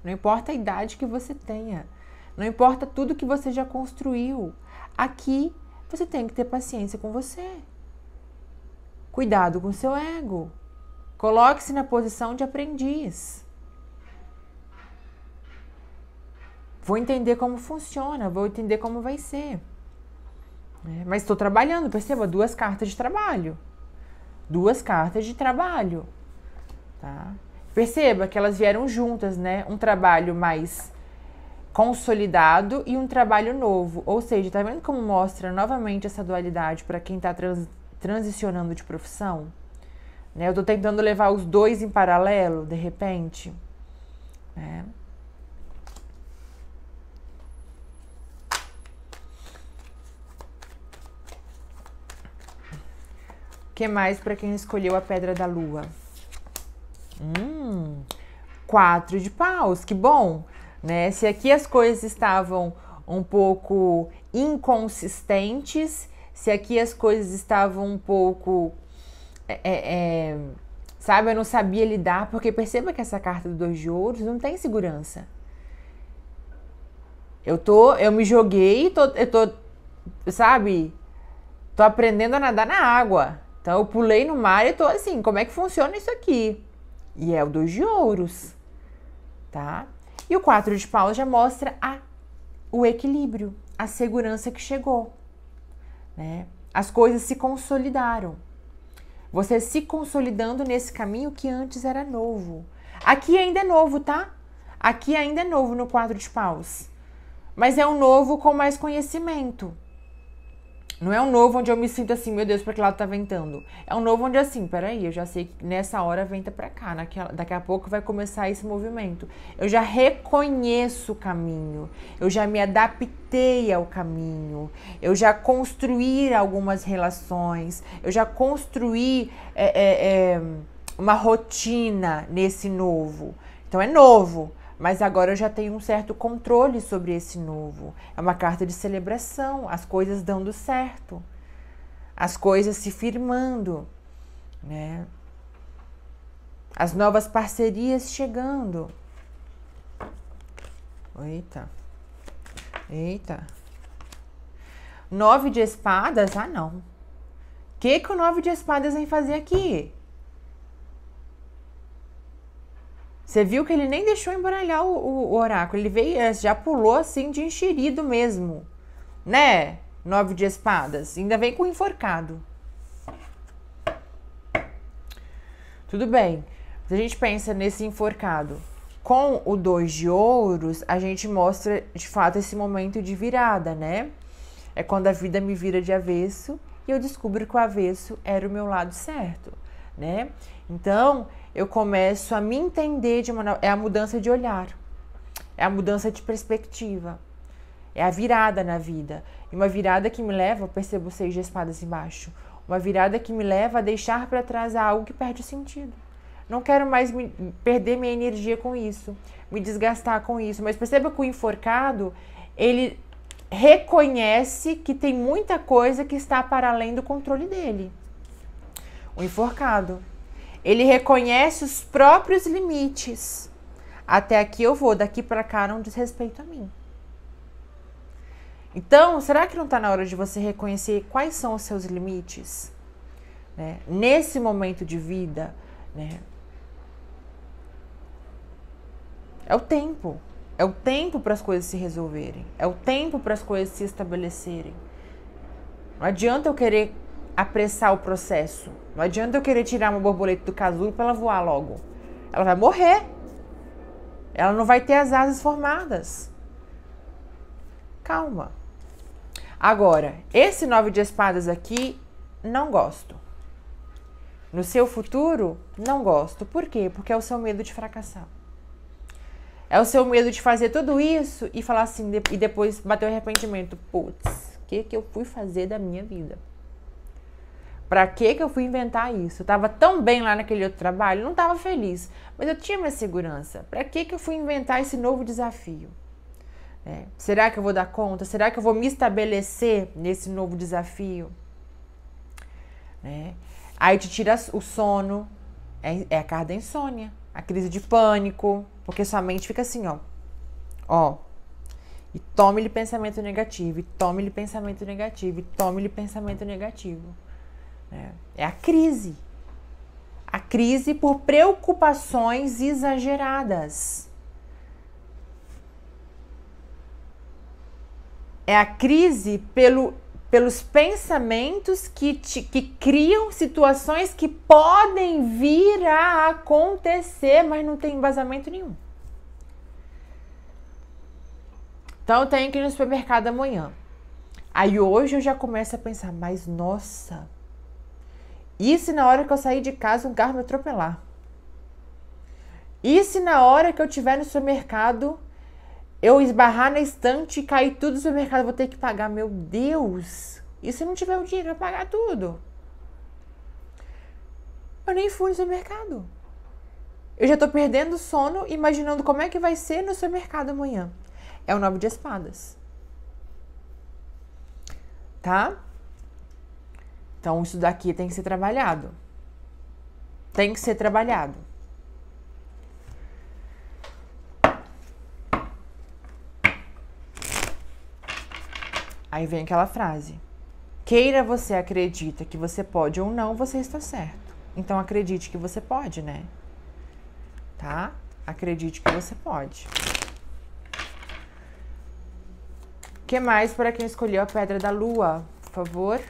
Não importa a idade que você tenha, não importa tudo que você já construiu, aqui você tem que ter paciência com você. Cuidado com seu ego. Coloque-se na posição de aprendiz. Vou entender como funciona, vou entender como vai ser. É, mas estou trabalhando, perceba, duas cartas de trabalho. Duas cartas de trabalho. Tá? Perceba que elas vieram juntas, né? Um trabalho mais consolidado e um trabalho novo. Ou seja, tá vendo como mostra novamente essa dualidade para quem está trans transicionando de profissão, né? Eu estou tentando levar os dois em paralelo, de repente, né? que mais para quem escolheu a Pedra da Lua? Hum, quatro de paus, que bom, né? Se aqui as coisas estavam um pouco inconsistentes se aqui as coisas estavam um pouco. É, é, é, sabe, eu não sabia lidar, porque perceba que essa carta do dois de ouros não tem segurança. Eu tô, eu me joguei, tô, eu tô, sabe, tô aprendendo a nadar na água. Então eu pulei no mar e tô assim, como é que funciona isso aqui? E é o dois de ouros, tá? E o quatro de paus já mostra a, o equilíbrio, a segurança que chegou né? As coisas se consolidaram. Você se consolidando nesse caminho que antes era novo. Aqui ainda é novo, tá? Aqui ainda é novo no quadro de paus. Mas é um novo com mais conhecimento. Não é um novo onde eu me sinto assim, meu Deus, pra que lado tá ventando. É um novo onde assim, peraí, eu já sei que nessa hora venta pra cá, naquela, daqui a pouco vai começar esse movimento. Eu já reconheço o caminho, eu já me adaptei ao caminho, eu já construí algumas relações, eu já construí é, é, é, uma rotina nesse novo. Então é novo mas agora eu já tenho um certo controle sobre esse novo. É uma carta de celebração, as coisas dando certo, as coisas se firmando, né? As novas parcerias chegando. Eita. Eita. Nove de espadas? Ah, não. O que, que o nove de espadas vem fazer aqui? Você viu que ele nem deixou embaralhar o, o oráculo, ele veio, eh, já pulou assim de enxerido mesmo, né? Nove de espadas, ainda vem com enforcado. Tudo bem. Se a gente pensa nesse enforcado com o dois de ouros, a gente mostra de fato esse momento de virada, né? É quando a vida me vira de avesso e eu descubro que o avesso era o meu lado certo, né? Então, eu começo a me entender de uma é a mudança de olhar, é a mudança de perspectiva, é a virada na vida. E uma virada que me leva, percebo seis de espadas embaixo, uma virada que me leva a deixar para trás algo que perde sentido. Não quero mais me, perder minha energia com isso, me desgastar com isso. Mas perceba que o enforcado, ele reconhece que tem muita coisa que está para além do controle dele. O enforcado. Ele reconhece os próprios limites. Até aqui eu vou, daqui para cá não diz respeito a mim. Então, será que não está na hora de você reconhecer quais são os seus limites? Né? Nesse momento de vida, né? É o tempo. É o tempo para as coisas se resolverem. É o tempo para as coisas se estabelecerem. Não adianta eu querer apressar o processo. Não adianta eu querer tirar uma borboleta do casulo para ela voar logo. Ela vai morrer. Ela não vai ter as asas formadas. Calma. Agora, esse nove de espadas aqui, não gosto. No seu futuro, não gosto. Por quê? Porque é o seu medo de fracassar. É o seu medo de fazer tudo isso e falar assim, e depois bater o arrependimento. Putz, o que, que eu fui fazer da minha vida? Pra que que eu fui inventar isso? Eu tava tão bem lá naquele outro trabalho, não tava feliz, mas eu tinha minha segurança. Pra que que eu fui inventar esse novo desafio? É. Será que eu vou dar conta? Será que eu vou me estabelecer nesse novo desafio? Né? Aí te tira o sono, é, é a carta da insônia, a crise de pânico, porque sua mente fica assim, ó. Ó. E tome-lhe pensamento negativo, e tome-lhe pensamento negativo, e tome-lhe pensamento negativo. É, é a crise. A crise por preocupações exageradas. É a crise pelo, pelos pensamentos que, te, que criam situações que podem vir a acontecer, mas não tem embasamento nenhum. Então eu tenho que ir no supermercado amanhã. Aí hoje eu já começo a pensar, mas nossa, e se na hora que eu sair de casa um carro me atropelar? E se na hora que eu estiver no supermercado eu esbarrar na estante e cair tudo no supermercado, eu vou ter que pagar? Meu Deus! E se eu não tiver o dinheiro para pagar tudo? Eu nem fui no supermercado. Eu já tô perdendo sono imaginando como é que vai ser no supermercado amanhã. É o nove de espadas. Tá? Então, isso daqui tem que ser trabalhado. Tem que ser trabalhado. Aí vem aquela frase: Queira você acredita que você pode ou não, você está certo. Então acredite que você pode, né? Tá? Acredite que você pode. O que mais para quem escolheu a pedra da lua, por favor?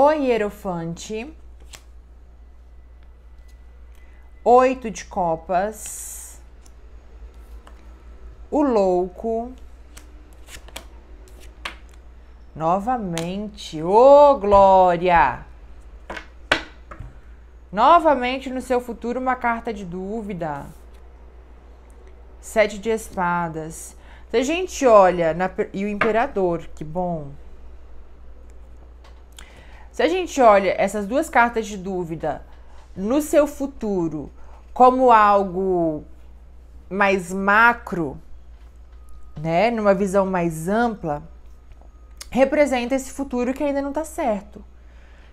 o hierofante, oito de copas, o louco, novamente, ô oh, glória! Novamente no seu futuro uma carta de dúvida. Sete de espadas. Se então, a gente olha na, e o imperador, que bom. Se a gente olha essas duas cartas de dúvida no seu futuro como algo mais macro, né, numa visão mais ampla, representa esse futuro que ainda não está certo.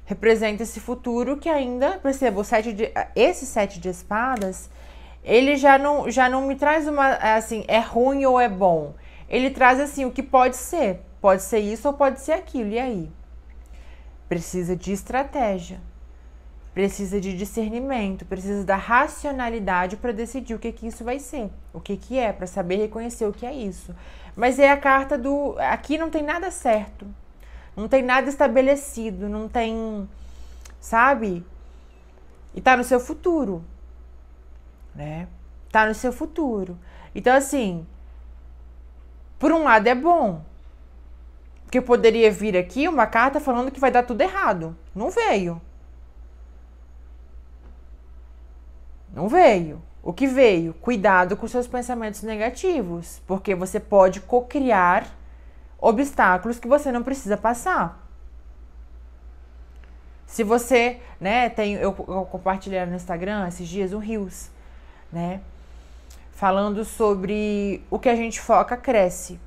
Representa esse futuro que ainda, perceba, sete de, esse sete de espadas, ele já não, já não me traz uma, assim, é ruim ou é bom. Ele traz, assim, o que pode ser. Pode ser isso ou pode ser aquilo, e aí? precisa de estratégia, precisa de discernimento, precisa da racionalidade para decidir o que que isso vai ser, o que que é, para saber reconhecer o que é isso. Mas é a carta do aqui não tem nada certo. Não tem nada estabelecido, não tem, sabe? E tá no seu futuro, né? Tá no seu futuro. Então assim, por um lado é bom, porque poderia vir aqui uma carta falando que vai dar tudo errado. Não veio. Não veio. O que veio? Cuidado com seus pensamentos negativos, porque você pode cocriar obstáculos que você não precisa passar. Se você, né, tem eu, eu compartilhei no Instagram esses dias um rios, né, falando sobre o que a gente foca cresce.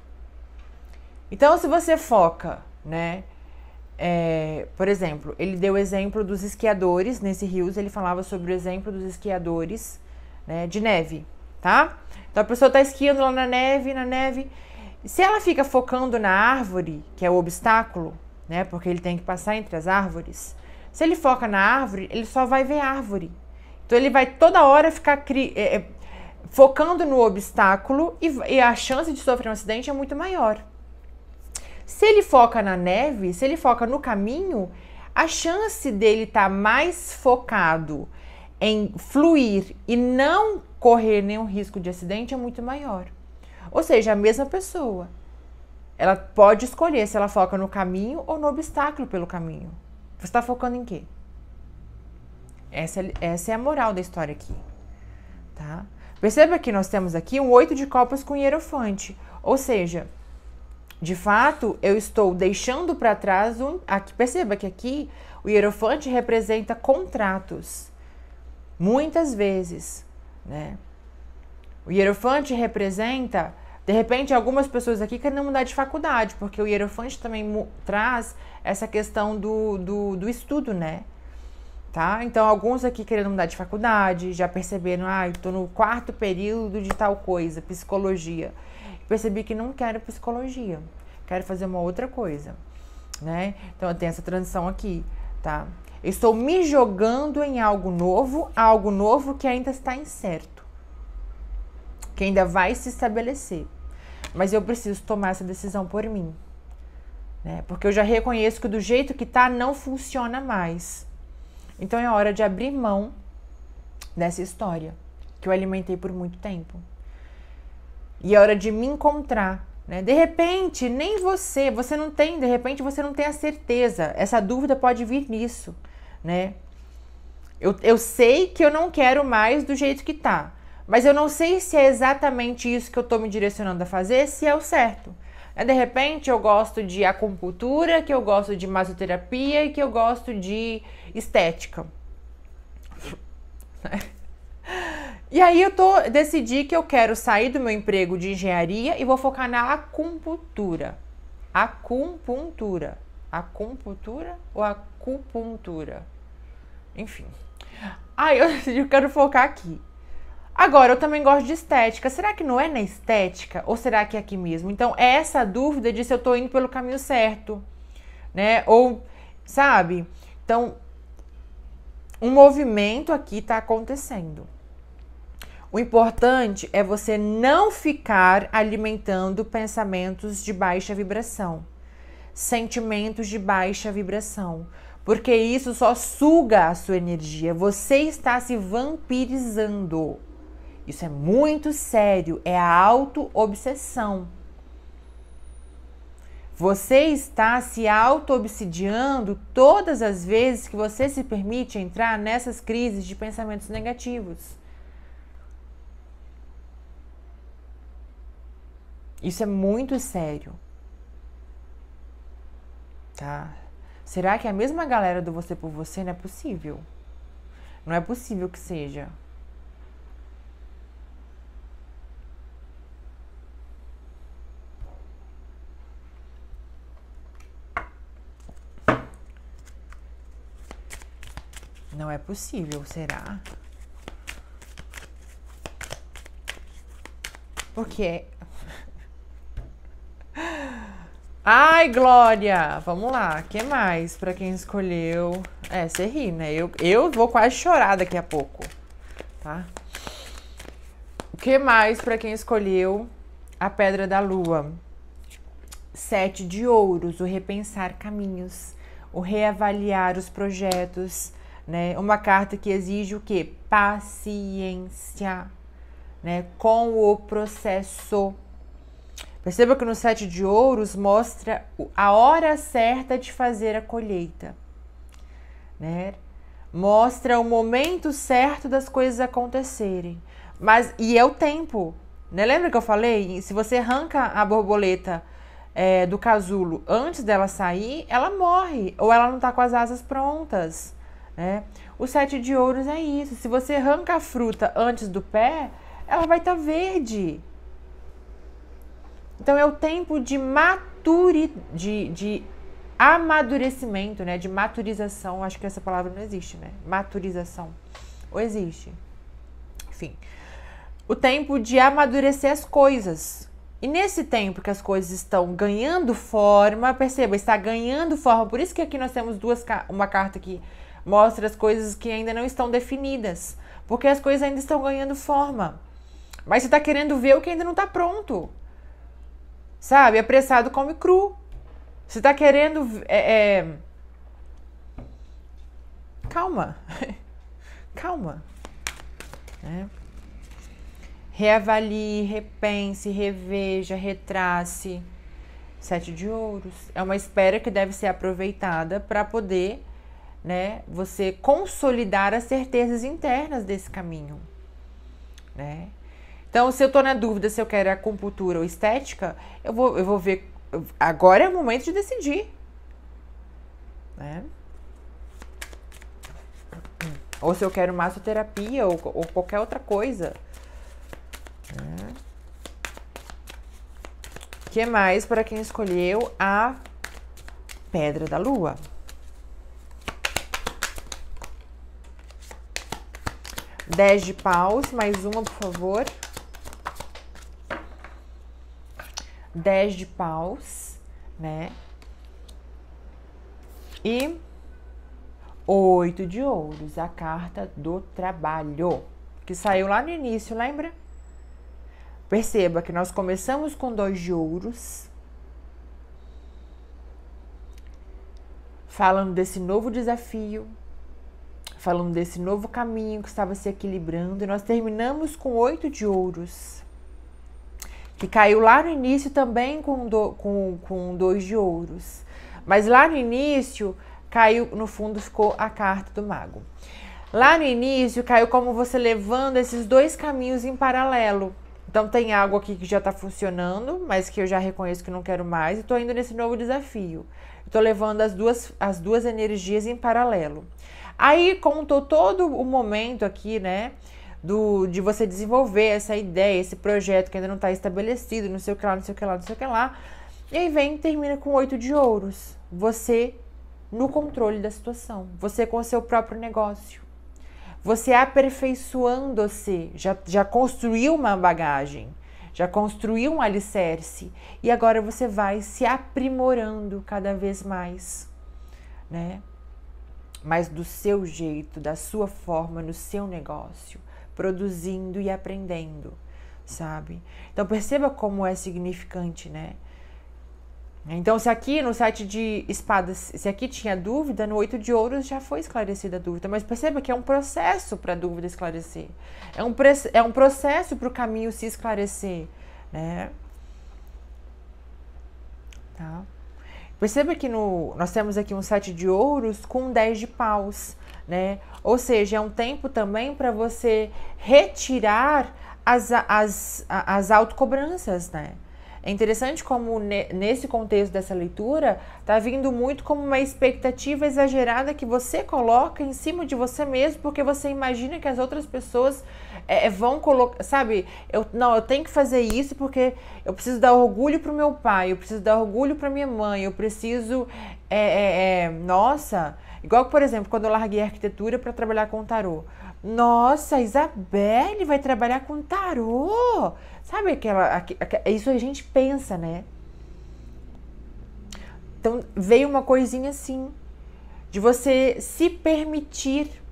Então, se você foca, né? É, por exemplo, ele deu o exemplo dos esquiadores, nesse Rios ele falava sobre o exemplo dos esquiadores né, de neve, tá? Então a pessoa está esquiando lá na neve, na neve. Se ela fica focando na árvore, que é o obstáculo, né? Porque ele tem que passar entre as árvores. Se ele foca na árvore, ele só vai ver árvore. Então ele vai toda hora ficar é, é, focando no obstáculo e, e a chance de sofrer um acidente é muito maior. Se ele foca na neve, se ele foca no caminho, a chance dele estar tá mais focado em fluir e não correr nenhum risco de acidente é muito maior. Ou seja, a mesma pessoa, ela pode escolher se ela foca no caminho ou no obstáculo pelo caminho. Você está focando em quê? Essa, é, essa é a moral da história aqui, tá? Perceba que nós temos aqui um oito de copas com hierofante, ou seja, de fato, eu estou deixando para trás um. Aqui, perceba que aqui o hierofante representa contratos. Muitas vezes, né? O hierofante representa, de repente, algumas pessoas aqui querem mudar de faculdade, porque o hierofante também traz essa questão do, do, do estudo, né? tá? Então, alguns aqui querendo mudar de faculdade, já perceberam, ah, estou no quarto período de tal coisa, psicologia percebi que não quero psicologia, quero fazer uma outra coisa, né? Então eu tenho essa transição aqui, tá? estou me jogando em algo novo, algo novo que ainda está incerto, que ainda vai se estabelecer. Mas eu preciso tomar essa decisão por mim, né? Porque eu já reconheço que do jeito que tá não funciona mais. Então é hora de abrir mão dessa história que eu alimentei por muito tempo. E é hora de me encontrar. Né? De repente, nem você, você não tem, de repente você não tem a certeza. Essa dúvida pode vir nisso, né? Eu, eu sei que eu não quero mais do jeito que tá, mas eu não sei se é exatamente isso que eu tô me direcionando a fazer, se é o certo. Né? De repente eu gosto de acupuntura, que eu gosto de masoterapia e que eu gosto de estética. *laughs* Né? E aí eu tô, decidi que eu quero sair do meu emprego de engenharia e vou focar na acupuntura. Acupuntura. Acupuntura ou acupuntura? Enfim. Aí eu *laughs* decidi que eu quero focar aqui. Agora, eu também gosto de estética. Será que não é na estética? Ou será que é aqui mesmo? Então, é essa dúvida de se eu tô indo pelo caminho certo, né? Ou, sabe? Então, um movimento aqui tá acontecendo. O importante é você não ficar alimentando pensamentos de baixa vibração, sentimentos de baixa vibração, porque isso só suga a sua energia. Você está se vampirizando. Isso é muito sério, é a auto-obsessão. Você está se auto-obsidiando todas as vezes que você se permite entrar nessas crises de pensamentos negativos. Isso é muito sério. Tá? Será que é a mesma galera do você por você não é possível? Não é possível que seja. Não é possível, será? Porque Ai, Glória! Vamos lá, que mais pra quem escolheu? É, você ri, né? Eu, eu vou quase chorar daqui a pouco, tá? O que mais pra quem escolheu a Pedra da Lua? Sete de Ouros, o repensar caminhos, o reavaliar os projetos, né? Uma carta que exige o quê? Paciência, né? Com o processo, Perceba que no sete de ouros mostra a hora certa de fazer a colheita, né? Mostra o momento certo das coisas acontecerem. Mas e é o tempo, né? Lembra que eu falei? Se você arranca a borboleta é, do casulo antes dela sair, ela morre ou ela não está com as asas prontas, né? O sete de ouros é isso. Se você arranca a fruta antes do pé, ela vai estar tá verde então é o tempo de maturi, de, de amadurecimento, né? De maturização. Acho que essa palavra não existe, né? Maturização. Ou existe. Enfim. O tempo de amadurecer as coisas. E nesse tempo que as coisas estão ganhando forma, perceba, está ganhando forma. Por isso que aqui nós temos duas uma carta que mostra as coisas que ainda não estão definidas. Porque as coisas ainda estão ganhando forma. Mas você está querendo ver o que ainda não está pronto. Sabe? Apressado come cru. Você tá querendo. É, é... Calma. *laughs* Calma. Né? Reavalie, repense, reveja, retrace. Sete de ouros. É uma espera que deve ser aproveitada para poder né, você consolidar as certezas internas desse caminho. Né? Então, se eu tô na dúvida se eu quero acupuntura ou estética, eu vou, eu vou ver. Agora é o momento de decidir. Né? Ou se eu quero massoterapia ou, ou qualquer outra coisa. Né? que mais para quem escolheu a Pedra da Lua? Dez de paus, mais uma, por favor. 10 de paus, né? E oito de ouros, a carta do trabalho, que saiu lá no início, lembra? Perceba que nós começamos com dois de ouros, falando desse novo desafio, falando desse novo caminho que estava se equilibrando, e nós terminamos com oito de ouros que caiu lá no início também com, do, com, com dois de ouros. Mas lá no início, caiu, no fundo ficou a carta do mago. Lá no início, caiu como você levando esses dois caminhos em paralelo. Então tem algo aqui que já está funcionando, mas que eu já reconheço que não quero mais e estou indo nesse novo desafio. Estou levando as duas, as duas energias em paralelo. Aí contou todo o momento aqui, né? do, de você desenvolver essa ideia, esse projeto que ainda não está estabelecido, não sei o que lá, não sei o que lá, não sei o que lá. E aí vem e termina com oito de ouros. Você no controle da situação, você com o seu próprio negócio. Você aperfeiçoando-se, já, já construiu uma bagagem, já construiu um alicerce e agora você vai se aprimorando cada vez mais, né? Mas do seu jeito, da sua forma, no seu negócio produzindo e aprendendo, sabe? Então perceba como é significante, né? Então, se aqui no site de espadas, se aqui tinha dúvida, no oito de ouros já foi esclarecida a dúvida. Mas perceba que é um processo para a dúvida esclarecer. É um, é um processo para o caminho se esclarecer, né? Tá? Perceba que no, nós temos aqui um site de ouros com 10 de paus né? Ou seja, é um tempo também para você retirar as, as, as autocobranças, né? É interessante como nesse contexto dessa leitura tá vindo muito como uma expectativa exagerada que você coloca em cima de você mesmo, porque você imagina que as outras pessoas é, é vão colocar, sabe? Eu não, eu tenho que fazer isso porque eu preciso dar orgulho para o meu pai, eu preciso dar orgulho para minha mãe, eu preciso, é, é, é nossa, Igual, por exemplo, quando eu larguei a arquitetura para trabalhar com tarô. Nossa, Isabelle vai trabalhar com tarô! Sabe aquela, é Isso a gente pensa, né? Então veio uma coisinha assim, de você se permitir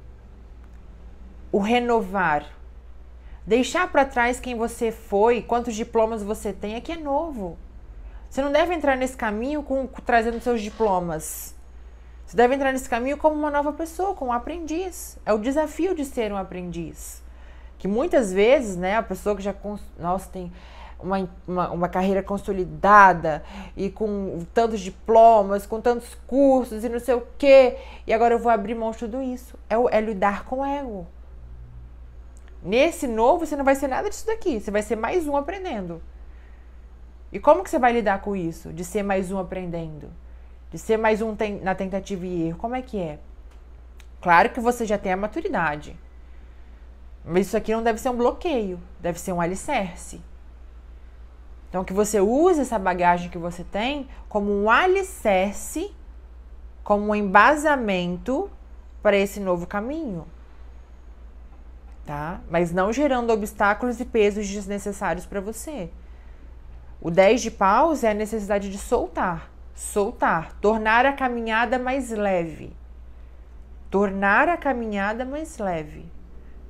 o renovar. Deixar para trás quem você foi, quantos diplomas você tem, é que é novo. Você não deve entrar nesse caminho com trazendo seus diplomas. Você deve entrar nesse caminho como uma nova pessoa, como um aprendiz. É o desafio de ser um aprendiz. Que muitas vezes, né, a pessoa que já nós tem uma, uma, uma carreira consolidada e com tantos diplomas, com tantos cursos e não sei o quê, e agora eu vou abrir mão de tudo isso. É, é lidar com o ego. Nesse novo, você não vai ser nada disso daqui. Você vai ser mais um aprendendo. E como que você vai lidar com isso, de ser mais um aprendendo? de ser mais um ten na tentativa e erro, como é que é? Claro que você já tem a maturidade. Mas isso aqui não deve ser um bloqueio, deve ser um alicerce. Então, que você use essa bagagem que você tem como um alicerce, como um embasamento para esse novo caminho. Tá? Mas não gerando obstáculos e pesos desnecessários para você. O 10 de paus é a necessidade de soltar soltar, tornar a caminhada mais leve. Tornar a caminhada mais leve,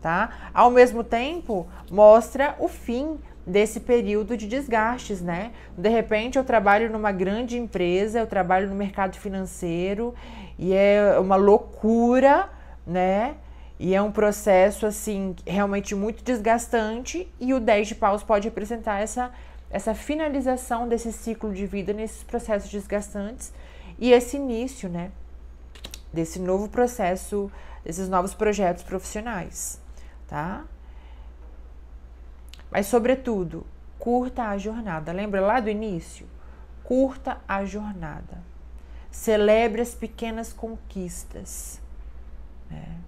tá? Ao mesmo tempo, mostra o fim desse período de desgastes, né? De repente eu trabalho numa grande empresa, eu trabalho no mercado financeiro e é uma loucura, né? E é um processo assim realmente muito desgastante e o 10 de paus pode representar essa essa finalização desse ciclo de vida nesses processos desgastantes e esse início, né, desse novo processo, desses novos projetos profissionais, tá? Mas sobretudo, curta a jornada. Lembra lá do início? Curta a jornada. Celebre as pequenas conquistas. Né?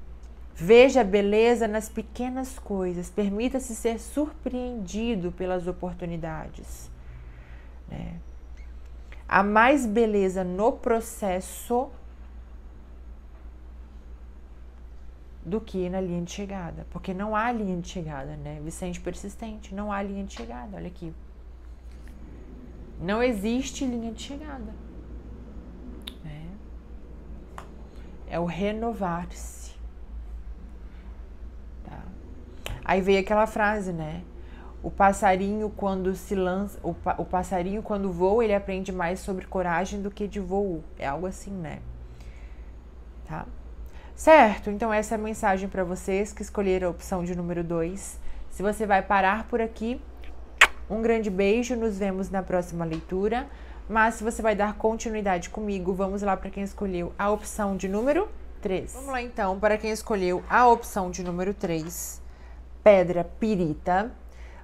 Veja a beleza nas pequenas coisas, permita-se ser surpreendido pelas oportunidades. Né? Há mais beleza no processo do que na linha de chegada, porque não há linha de chegada, né? Vicente persistente, não há linha de chegada, olha aqui. Não existe linha de chegada. Né? É o renovar-se. Aí veio aquela frase, né? O passarinho quando se lança, o, pa, o passarinho quando voa, ele aprende mais sobre coragem do que de voo. É algo assim, né? Tá? Certo, então essa é a mensagem para vocês que escolheram a opção de número 2. Se você vai parar por aqui, um grande beijo, nos vemos na próxima leitura. Mas se você vai dar continuidade comigo, vamos lá para quem escolheu a opção de número 3. Vamos lá então para quem escolheu a opção de número 3 pedra pirita,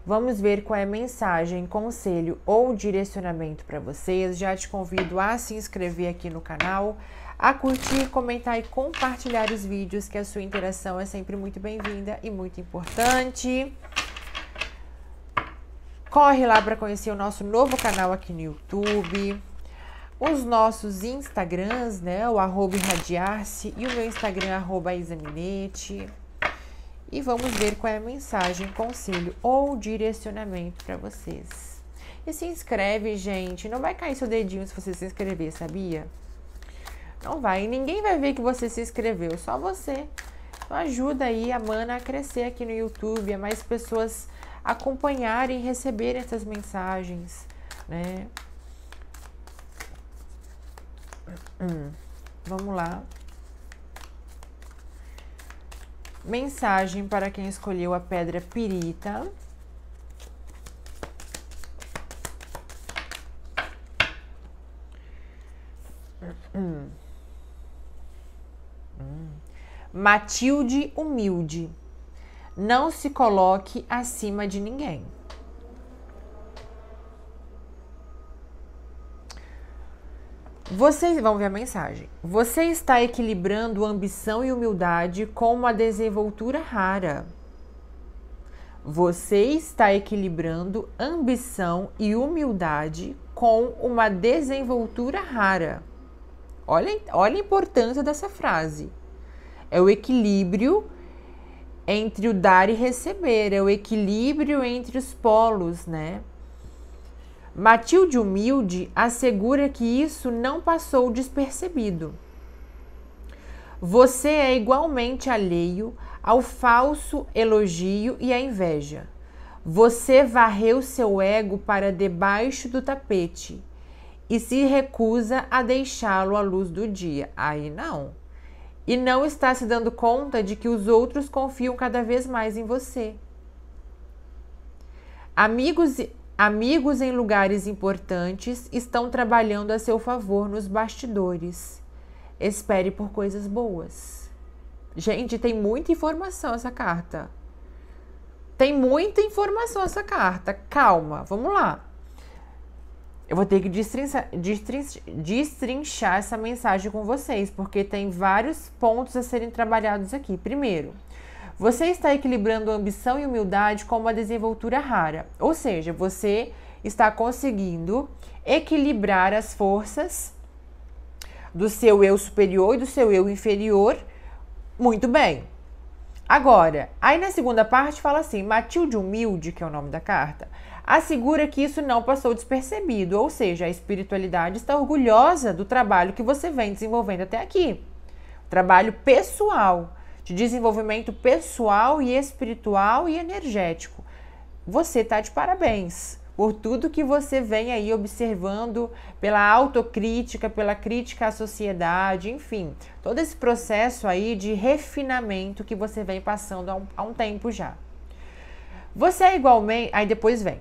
Vamos ver qual é a mensagem, conselho ou direcionamento para vocês. Já te convido a se inscrever aqui no canal, a curtir, comentar e compartilhar os vídeos, que a sua interação é sempre muito bem-vinda e muito importante. Corre lá para conhecer o nosso novo canal aqui no YouTube, os nossos Instagrams, né? O arroba irradiar-se e o meu Instagram, arroba isaminete. E vamos ver qual é a mensagem, conselho ou direcionamento para vocês. E se inscreve, gente. Não vai cair seu dedinho se você se inscrever, sabia? Não vai. ninguém vai ver que você se inscreveu, só você. Então ajuda aí a Mana a crescer aqui no YouTube, a mais pessoas acompanharem e receberem essas mensagens, né? Hum, vamos lá. Mensagem para quem escolheu a pedra pirita. Hum. Matilde humilde. Não se coloque acima de ninguém. Vocês vão ver a mensagem. Você está equilibrando ambição e humildade com uma desenvoltura rara. Você está equilibrando ambição e humildade com uma desenvoltura rara. Olha, olha a importância dessa frase. É o equilíbrio entre o dar e receber, é o equilíbrio entre os polos, né? Matilde Humilde assegura que isso não passou despercebido. Você é igualmente alheio ao falso elogio e à inveja. Você varreu seu ego para debaixo do tapete e se recusa a deixá-lo à luz do dia. Aí não. E não está se dando conta de que os outros confiam cada vez mais em você. Amigos Amigos em lugares importantes estão trabalhando a seu favor nos bastidores. Espere por coisas boas. Gente, tem muita informação essa carta. Tem muita informação essa carta. Calma, vamos lá. Eu vou ter que destrinchar, destrinchar, destrinchar essa mensagem com vocês, porque tem vários pontos a serem trabalhados aqui. Primeiro, você está equilibrando ambição e humildade com uma desenvoltura rara, ou seja, você está conseguindo equilibrar as forças do seu eu superior e do seu eu inferior muito bem. Agora, aí na segunda parte fala assim: Matilde Humilde, que é o nome da carta, assegura que isso não passou despercebido, ou seja, a espiritualidade está orgulhosa do trabalho que você vem desenvolvendo até aqui. Trabalho pessoal de desenvolvimento pessoal e espiritual e energético. Você está de parabéns por tudo que você vem aí observando, pela autocrítica, pela crítica à sociedade, enfim, todo esse processo aí de refinamento que você vem passando há um, há um tempo já. Você é igualmente. Aí depois vem.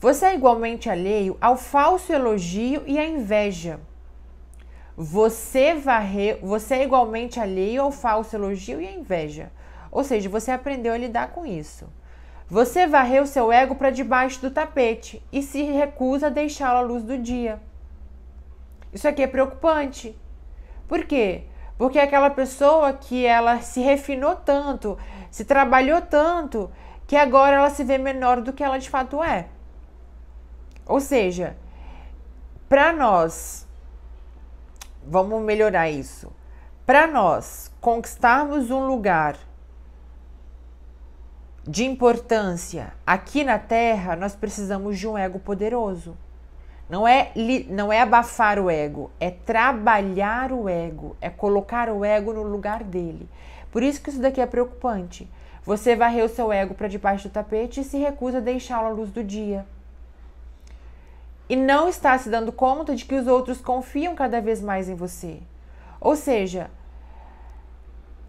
Você é igualmente alheio ao falso elogio e à inveja você varreu, você é igualmente alheio ao falso elogio e à inveja. Ou seja, você aprendeu a lidar com isso. Você varreu seu ego para debaixo do tapete e se recusa a deixá-lo à luz do dia. Isso aqui é preocupante. Por quê? Porque aquela pessoa que ela se refinou tanto, se trabalhou tanto, que agora ela se vê menor do que ela de fato é. Ou seja, para nós Vamos melhorar isso. Para nós conquistarmos um lugar de importância aqui na Terra, nós precisamos de um ego poderoso. Não é, não é abafar o ego, é trabalhar o ego, é colocar o ego no lugar dele. Por isso que isso daqui é preocupante. Você varreu seu ego para debaixo do tapete e se recusa a deixá-lo à luz do dia e não está se dando conta de que os outros confiam cada vez mais em você. Ou seja,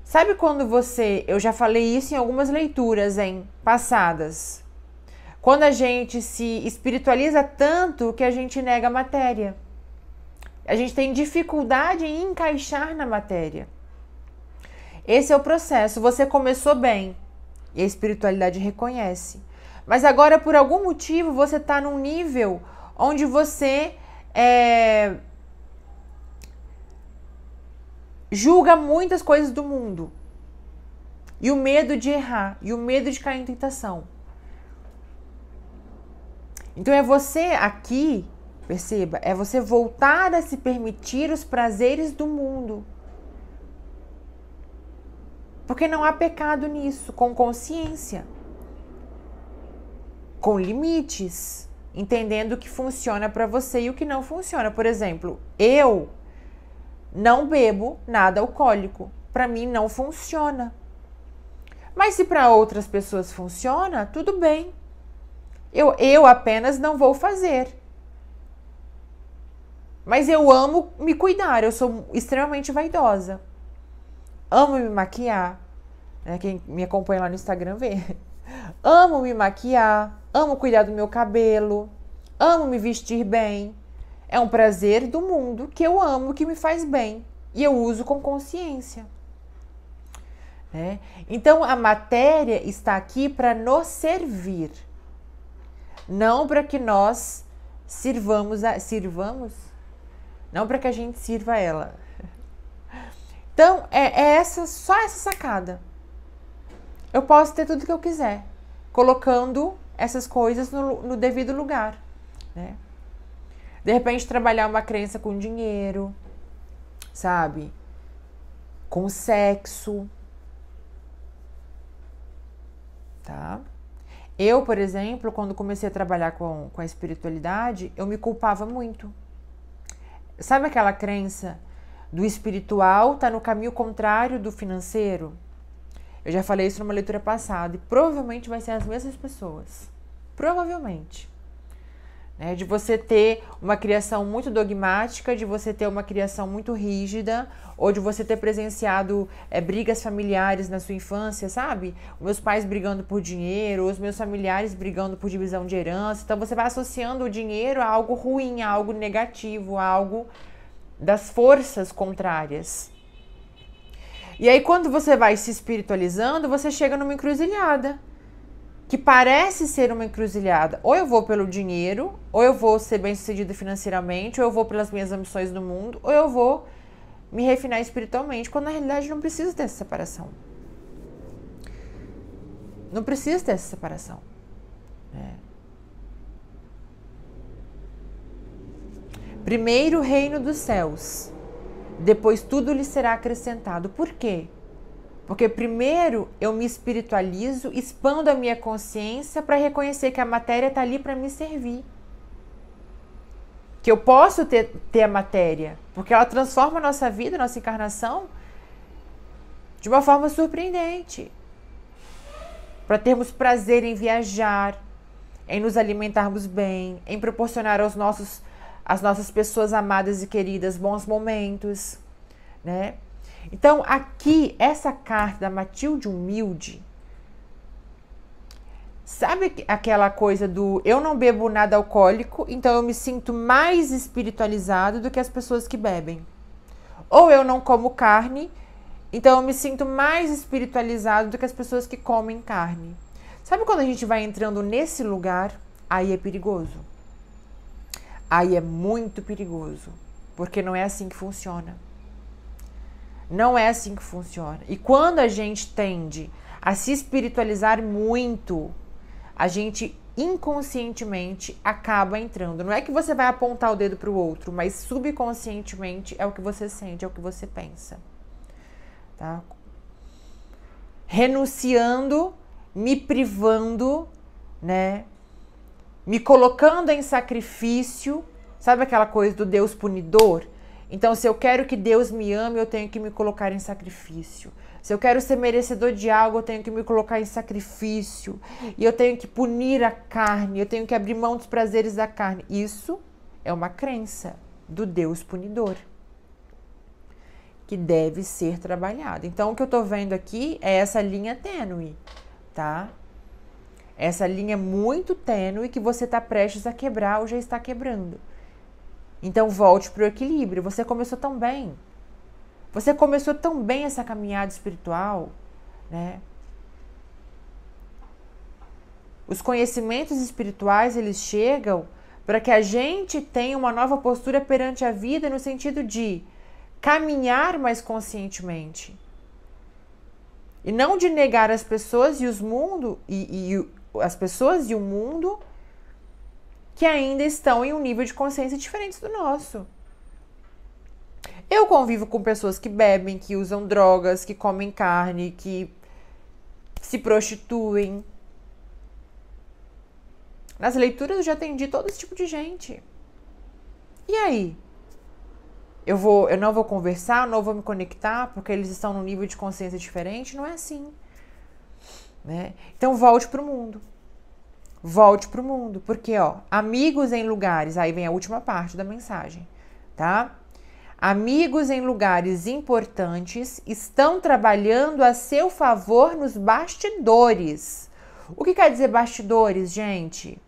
sabe quando você, eu já falei isso em algumas leituras em passadas. Quando a gente se espiritualiza tanto que a gente nega a matéria. A gente tem dificuldade em encaixar na matéria. Esse é o processo. Você começou bem e a espiritualidade reconhece. Mas agora, por algum motivo, você está num nível onde você é, julga muitas coisas do mundo. E o medo de errar, e o medo de cair em tentação. Então é você aqui, perceba, é você voltar a se permitir os prazeres do mundo. Porque não há pecado nisso, com consciência, com limites entendendo o que funciona para você e o que não funciona. Por exemplo, eu não bebo nada alcoólico. Para mim não funciona. Mas se para outras pessoas funciona, tudo bem. Eu, eu apenas não vou fazer. Mas eu amo me cuidar, eu sou extremamente vaidosa. Amo me maquiar. Né? Quem me acompanha lá no Instagram vê. *laughs* Amo me maquiar amo cuidar do meu cabelo, amo me vestir bem. É um prazer do mundo que eu amo, que me faz bem e eu uso com consciência. Né? Então a matéria está aqui para nos servir, não para que nós sirvamos, a, sirvamos, não para que a gente sirva ela. Então é, é essa só essa sacada. Eu posso ter tudo que eu quiser, colocando essas coisas no, no devido lugar, né? De repente, trabalhar uma crença com dinheiro, sabe? Com sexo. Tá? Eu, por exemplo, quando comecei a trabalhar com, com a espiritualidade, eu me culpava muito. Sabe aquela crença do espiritual tá no caminho contrário do financeiro? Eu já falei isso numa leitura passada e provavelmente vai ser as mesmas pessoas. Provavelmente. Né? De você ter uma criação muito dogmática, de você ter uma criação muito rígida, ou de você ter presenciado é, brigas familiares na sua infância, sabe? Meus pais brigando por dinheiro, os meus familiares brigando por divisão de herança. Então você vai associando o dinheiro a algo ruim, a algo negativo, a algo das forças contrárias. E aí, quando você vai se espiritualizando, você chega numa encruzilhada. Que parece ser uma encruzilhada. Ou eu vou pelo dinheiro, ou eu vou ser bem sucedido financeiramente, ou eu vou pelas minhas ambições do mundo, ou eu vou me refinar espiritualmente, quando na realidade não preciso dessa separação. Não preciso dessa separação. É. Primeiro reino dos céus depois tudo lhe será acrescentado. Por quê? Porque primeiro eu me espiritualizo, expando a minha consciência para reconhecer que a matéria está ali para me servir. Que eu posso ter, ter a matéria, porque ela transforma a nossa vida, a nossa encarnação, de uma forma surpreendente. Para termos prazer em viajar, em nos alimentarmos bem, em proporcionar aos nossos as nossas pessoas amadas e queridas, bons momentos, né? Então, aqui, essa carta da Matilde Humilde, sabe aquela coisa do eu não bebo nada alcoólico, então eu me sinto mais espiritualizado do que as pessoas que bebem. Ou eu não como carne, então eu me sinto mais espiritualizado do que as pessoas que comem carne. Sabe quando a gente vai entrando nesse lugar? Aí é perigoso. Aí é muito perigoso, porque não é assim que funciona. Não é assim que funciona. E quando a gente tende a se espiritualizar muito, a gente inconscientemente acaba entrando. Não é que você vai apontar o dedo para o outro, mas subconscientemente é o que você sente, é o que você pensa. Tá? Renunciando, me privando, né, me colocando em sacrifício, sabe aquela coisa do Deus punidor? Então, se eu quero que Deus me ame, eu tenho que me colocar em sacrifício. Se eu quero ser merecedor de algo, eu tenho que me colocar em sacrifício. E eu tenho que punir a carne, eu tenho que abrir mão dos prazeres da carne. Isso é uma crença do Deus punidor que deve ser trabalhada. Então, o que eu estou vendo aqui é essa linha tênue, tá? Essa linha é muito tênue que você está prestes a quebrar ou já está quebrando. Então volte para o equilíbrio. Você começou tão bem. Você começou tão bem essa caminhada espiritual, né? Os conhecimentos espirituais, eles chegam para que a gente tenha uma nova postura perante a vida no sentido de caminhar mais conscientemente. E não de negar as pessoas e os mundos e, e, as pessoas e o mundo que ainda estão em um nível de consciência diferente do nosso. Eu convivo com pessoas que bebem, que usam drogas, que comem carne, que se prostituem. Nas leituras eu já atendi todo esse tipo de gente. E aí? Eu vou, eu não vou conversar, não vou me conectar porque eles estão num nível de consciência diferente, não é assim. Né? Então volte para o mundo. Volte para o mundo, porque ó, amigos em lugares, aí vem a última parte da mensagem, tá? Amigos em lugares importantes estão trabalhando a seu favor nos bastidores. O que quer dizer bastidores, gente?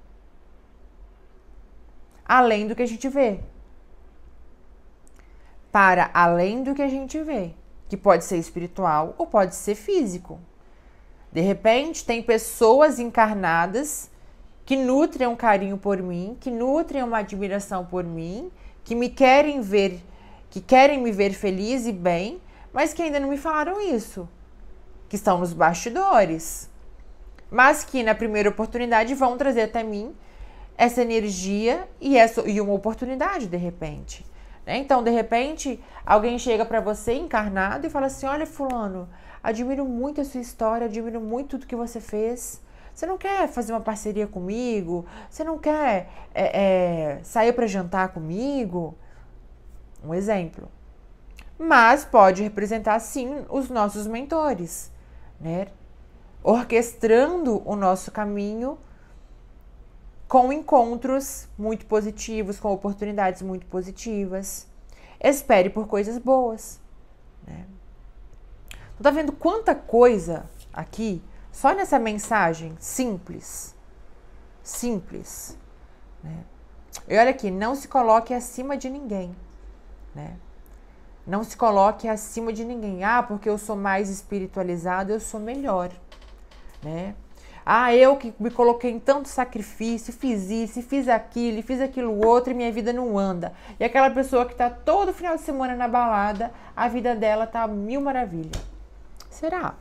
Além do que a gente vê. Para além do que a gente vê, que pode ser espiritual ou pode ser físico. De repente, tem pessoas encarnadas que nutrem um carinho por mim, que nutrem uma admiração por mim, que me querem ver, que querem me ver feliz e bem, mas que ainda não me falaram isso, que estão nos bastidores, mas que na primeira oportunidade vão trazer até mim essa energia e essa e uma oportunidade de repente. Né? Então, de repente, alguém chega para você encarnado e fala assim: "Olha, fulano, admiro muito a sua história, admiro muito tudo que você fez. Você não quer fazer uma parceria comigo? Você não quer é, é, sair para jantar comigo? Um exemplo. Mas pode representar, sim, os nossos mentores, né? Orquestrando o nosso caminho com encontros muito positivos, com oportunidades muito positivas. Espere por coisas boas. Né? Tá vendo quanta coisa aqui só nessa mensagem simples? Simples. Né? E olha aqui, não se coloque acima de ninguém. Né? Não se coloque acima de ninguém. Ah, porque eu sou mais espiritualizado, eu sou melhor. Né? Ah, eu que me coloquei em tanto sacrifício, fiz isso, fiz aquilo, fiz aquilo outro e minha vida não anda. E aquela pessoa que está todo final de semana na balada, a vida dela tá mil maravilha. Será?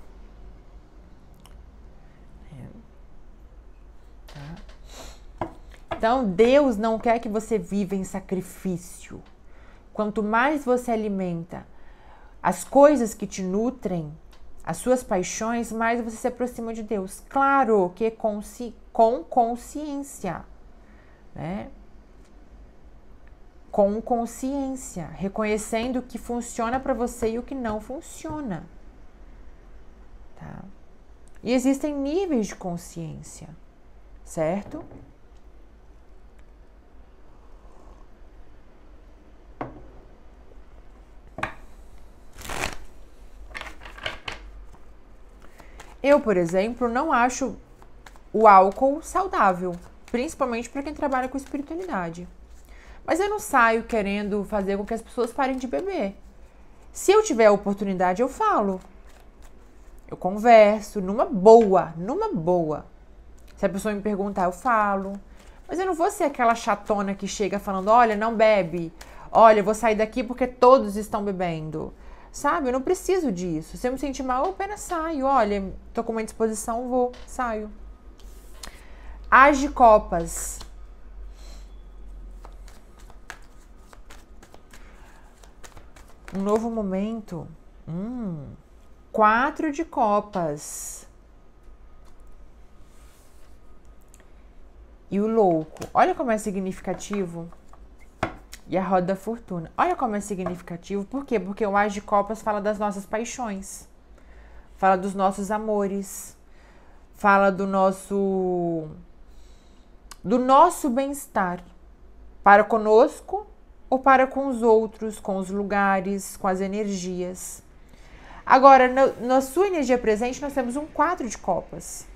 É. Tá. Então, Deus não quer que você viva em sacrifício. Quanto mais você alimenta as coisas que te nutrem, as suas paixões, mais você se aproxima de Deus. Claro que consci com consciência, né? Com consciência, reconhecendo o que funciona para você e o que não funciona. Tá? E existem níveis de consciência, certo? Eu, por exemplo, não acho o álcool saudável, principalmente para quem trabalha com espiritualidade. Mas eu não saio querendo fazer com que as pessoas parem de beber. Se eu tiver a oportunidade, eu falo. Eu converso numa boa, numa boa. Se a pessoa me perguntar, eu falo. Mas eu não vou ser aquela chatona que chega falando: olha, não bebe. Olha, vou sair daqui porque todos estão bebendo. Sabe? Eu não preciso disso. Se eu me sentir mal, eu apenas saio. Olha, tô com uma disposição, vou, saio. Age copas. Um novo momento. Hum. Quatro de copas. E o louco. Olha como é significativo. E a roda da fortuna. Olha como é significativo. Por quê? Porque o As de Copas fala das nossas paixões. Fala dos nossos amores. Fala do nosso do nosso bem-estar para conosco ou para com os outros, com os lugares, com as energias. Agora, no, na sua energia presente, nós temos um quadro de copas,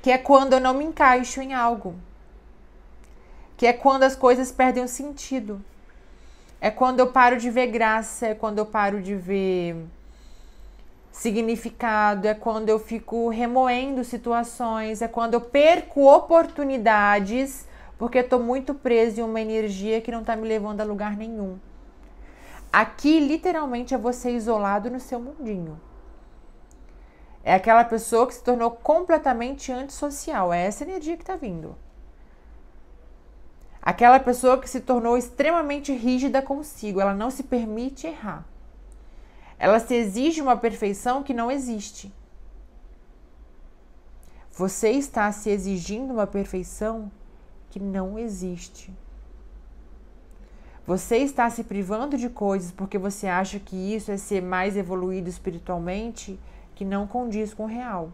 que é quando eu não me encaixo em algo, que é quando as coisas perdem o sentido, é quando eu paro de ver graça, é quando eu paro de ver significado, é quando eu fico remoendo situações, é quando eu perco oportunidades porque estou muito preso em uma energia que não está me levando a lugar nenhum. Aqui, literalmente, é você isolado no seu mundinho. É aquela pessoa que se tornou completamente antissocial. É essa energia que está vindo. Aquela pessoa que se tornou extremamente rígida consigo. Ela não se permite errar. Ela se exige uma perfeição que não existe. Você está se exigindo uma perfeição que não existe. Você está se privando de coisas porque você acha que isso é ser mais evoluído espiritualmente, que não condiz com o real.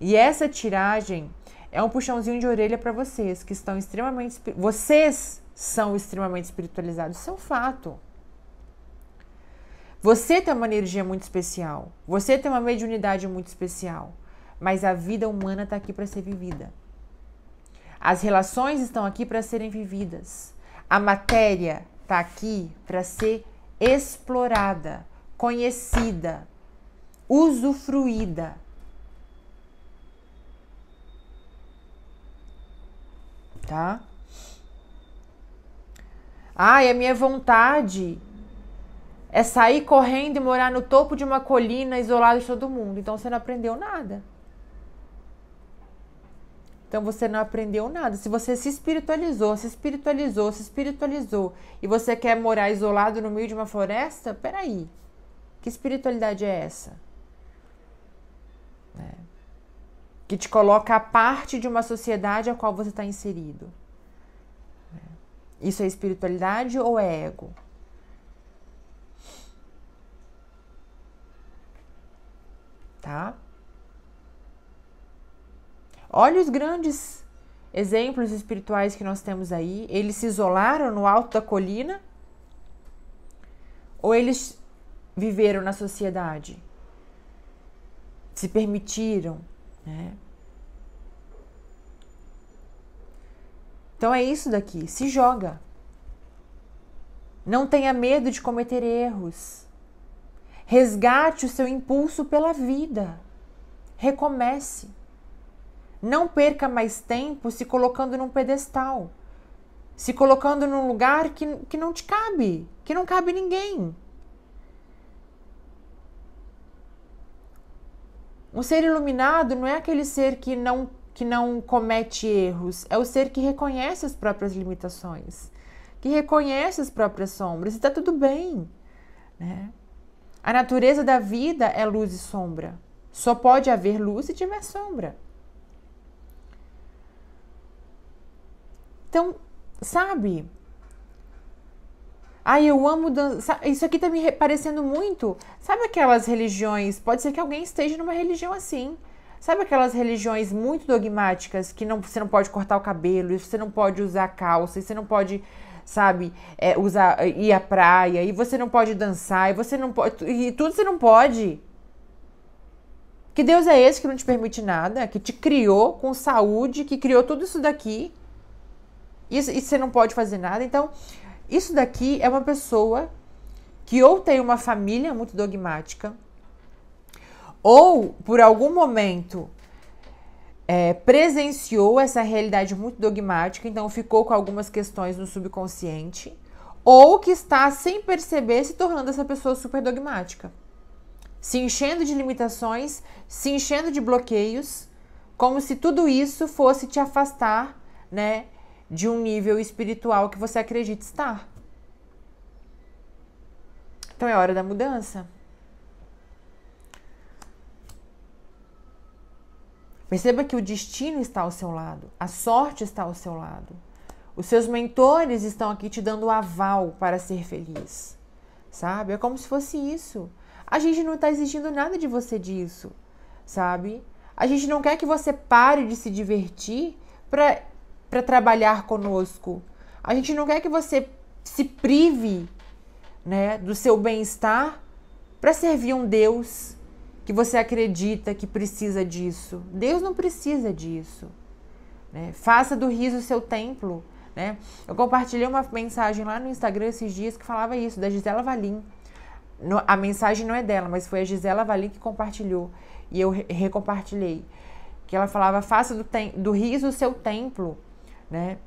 E essa tiragem é um puxãozinho de orelha para vocês que estão extremamente vocês são extremamente espiritualizados, isso é um fato. Você tem uma energia muito especial, você tem uma mediunidade muito especial, mas a vida humana está aqui para ser vivida. As relações estão aqui para serem vividas. A matéria, está aqui para ser explorada, conhecida, usufruída. Tá? Ai, ah, a minha vontade é sair correndo e morar no topo de uma colina isolado de todo mundo. Então você não aprendeu nada. Então você não aprendeu nada. Se você se espiritualizou, se espiritualizou, se espiritualizou e você quer morar isolado no meio de uma floresta, peraí. Que espiritualidade é essa? É. Que te coloca a parte de uma sociedade a qual você está inserido. É. Isso é espiritualidade ou é ego? Tá? Olha os grandes exemplos espirituais que nós temos aí. Eles se isolaram no alto da colina ou eles viveram na sociedade? Se permitiram, né? Então é isso daqui, se joga. Não tenha medo de cometer erros. Resgate o seu impulso pela vida. Recomece. Não perca mais tempo se colocando num pedestal, se colocando num lugar que, que não te cabe, que não cabe ninguém. Um ser iluminado não é aquele ser que não, que não comete erros, é o ser que reconhece as próprias limitações, que reconhece as próprias sombras e está tudo bem. Né? A natureza da vida é luz e sombra. Só pode haver luz se tiver sombra. Então, sabe? Ai, eu amo dançar. Isso aqui tá me parecendo muito. Sabe aquelas religiões? Pode ser que alguém esteja numa religião assim. Sabe aquelas religiões muito dogmáticas que não, você não pode cortar o cabelo, você não pode usar calça, você não pode, sabe, é, usar, é, ir à praia, e você não pode dançar, e você não pode. E tudo você não pode. Que Deus é esse que não te permite nada, que te criou com saúde, que criou tudo isso daqui. E, e você não pode fazer nada. Então, isso daqui é uma pessoa que ou tem uma família muito dogmática, ou por algum momento é, presenciou essa realidade muito dogmática, então ficou com algumas questões no subconsciente, ou que está sem perceber se tornando essa pessoa super dogmática, se enchendo de limitações, se enchendo de bloqueios, como se tudo isso fosse te afastar, né, de um nível espiritual que você acredita estar. Então é hora da mudança. Perceba que o destino está ao seu lado, a sorte está ao seu lado. Os seus mentores estão aqui te dando o aval para ser feliz. Sabe? É como se fosse isso. A gente não está exigindo nada de você disso, sabe? A gente não quer que você pare de se divertir para para trabalhar conosco. A gente não quer que você se prive, né, do seu bem-estar para servir um Deus que você acredita que precisa disso. Deus não precisa disso. Né? Faça do riso seu templo. Né? Eu compartilhei uma mensagem lá no Instagram esses dias que falava isso, da Gisela Valim. No, a mensagem não é dela, mas foi a Gisela Valim que compartilhou. E eu recompartilhei. Que ela falava: faça do, do riso seu templo né?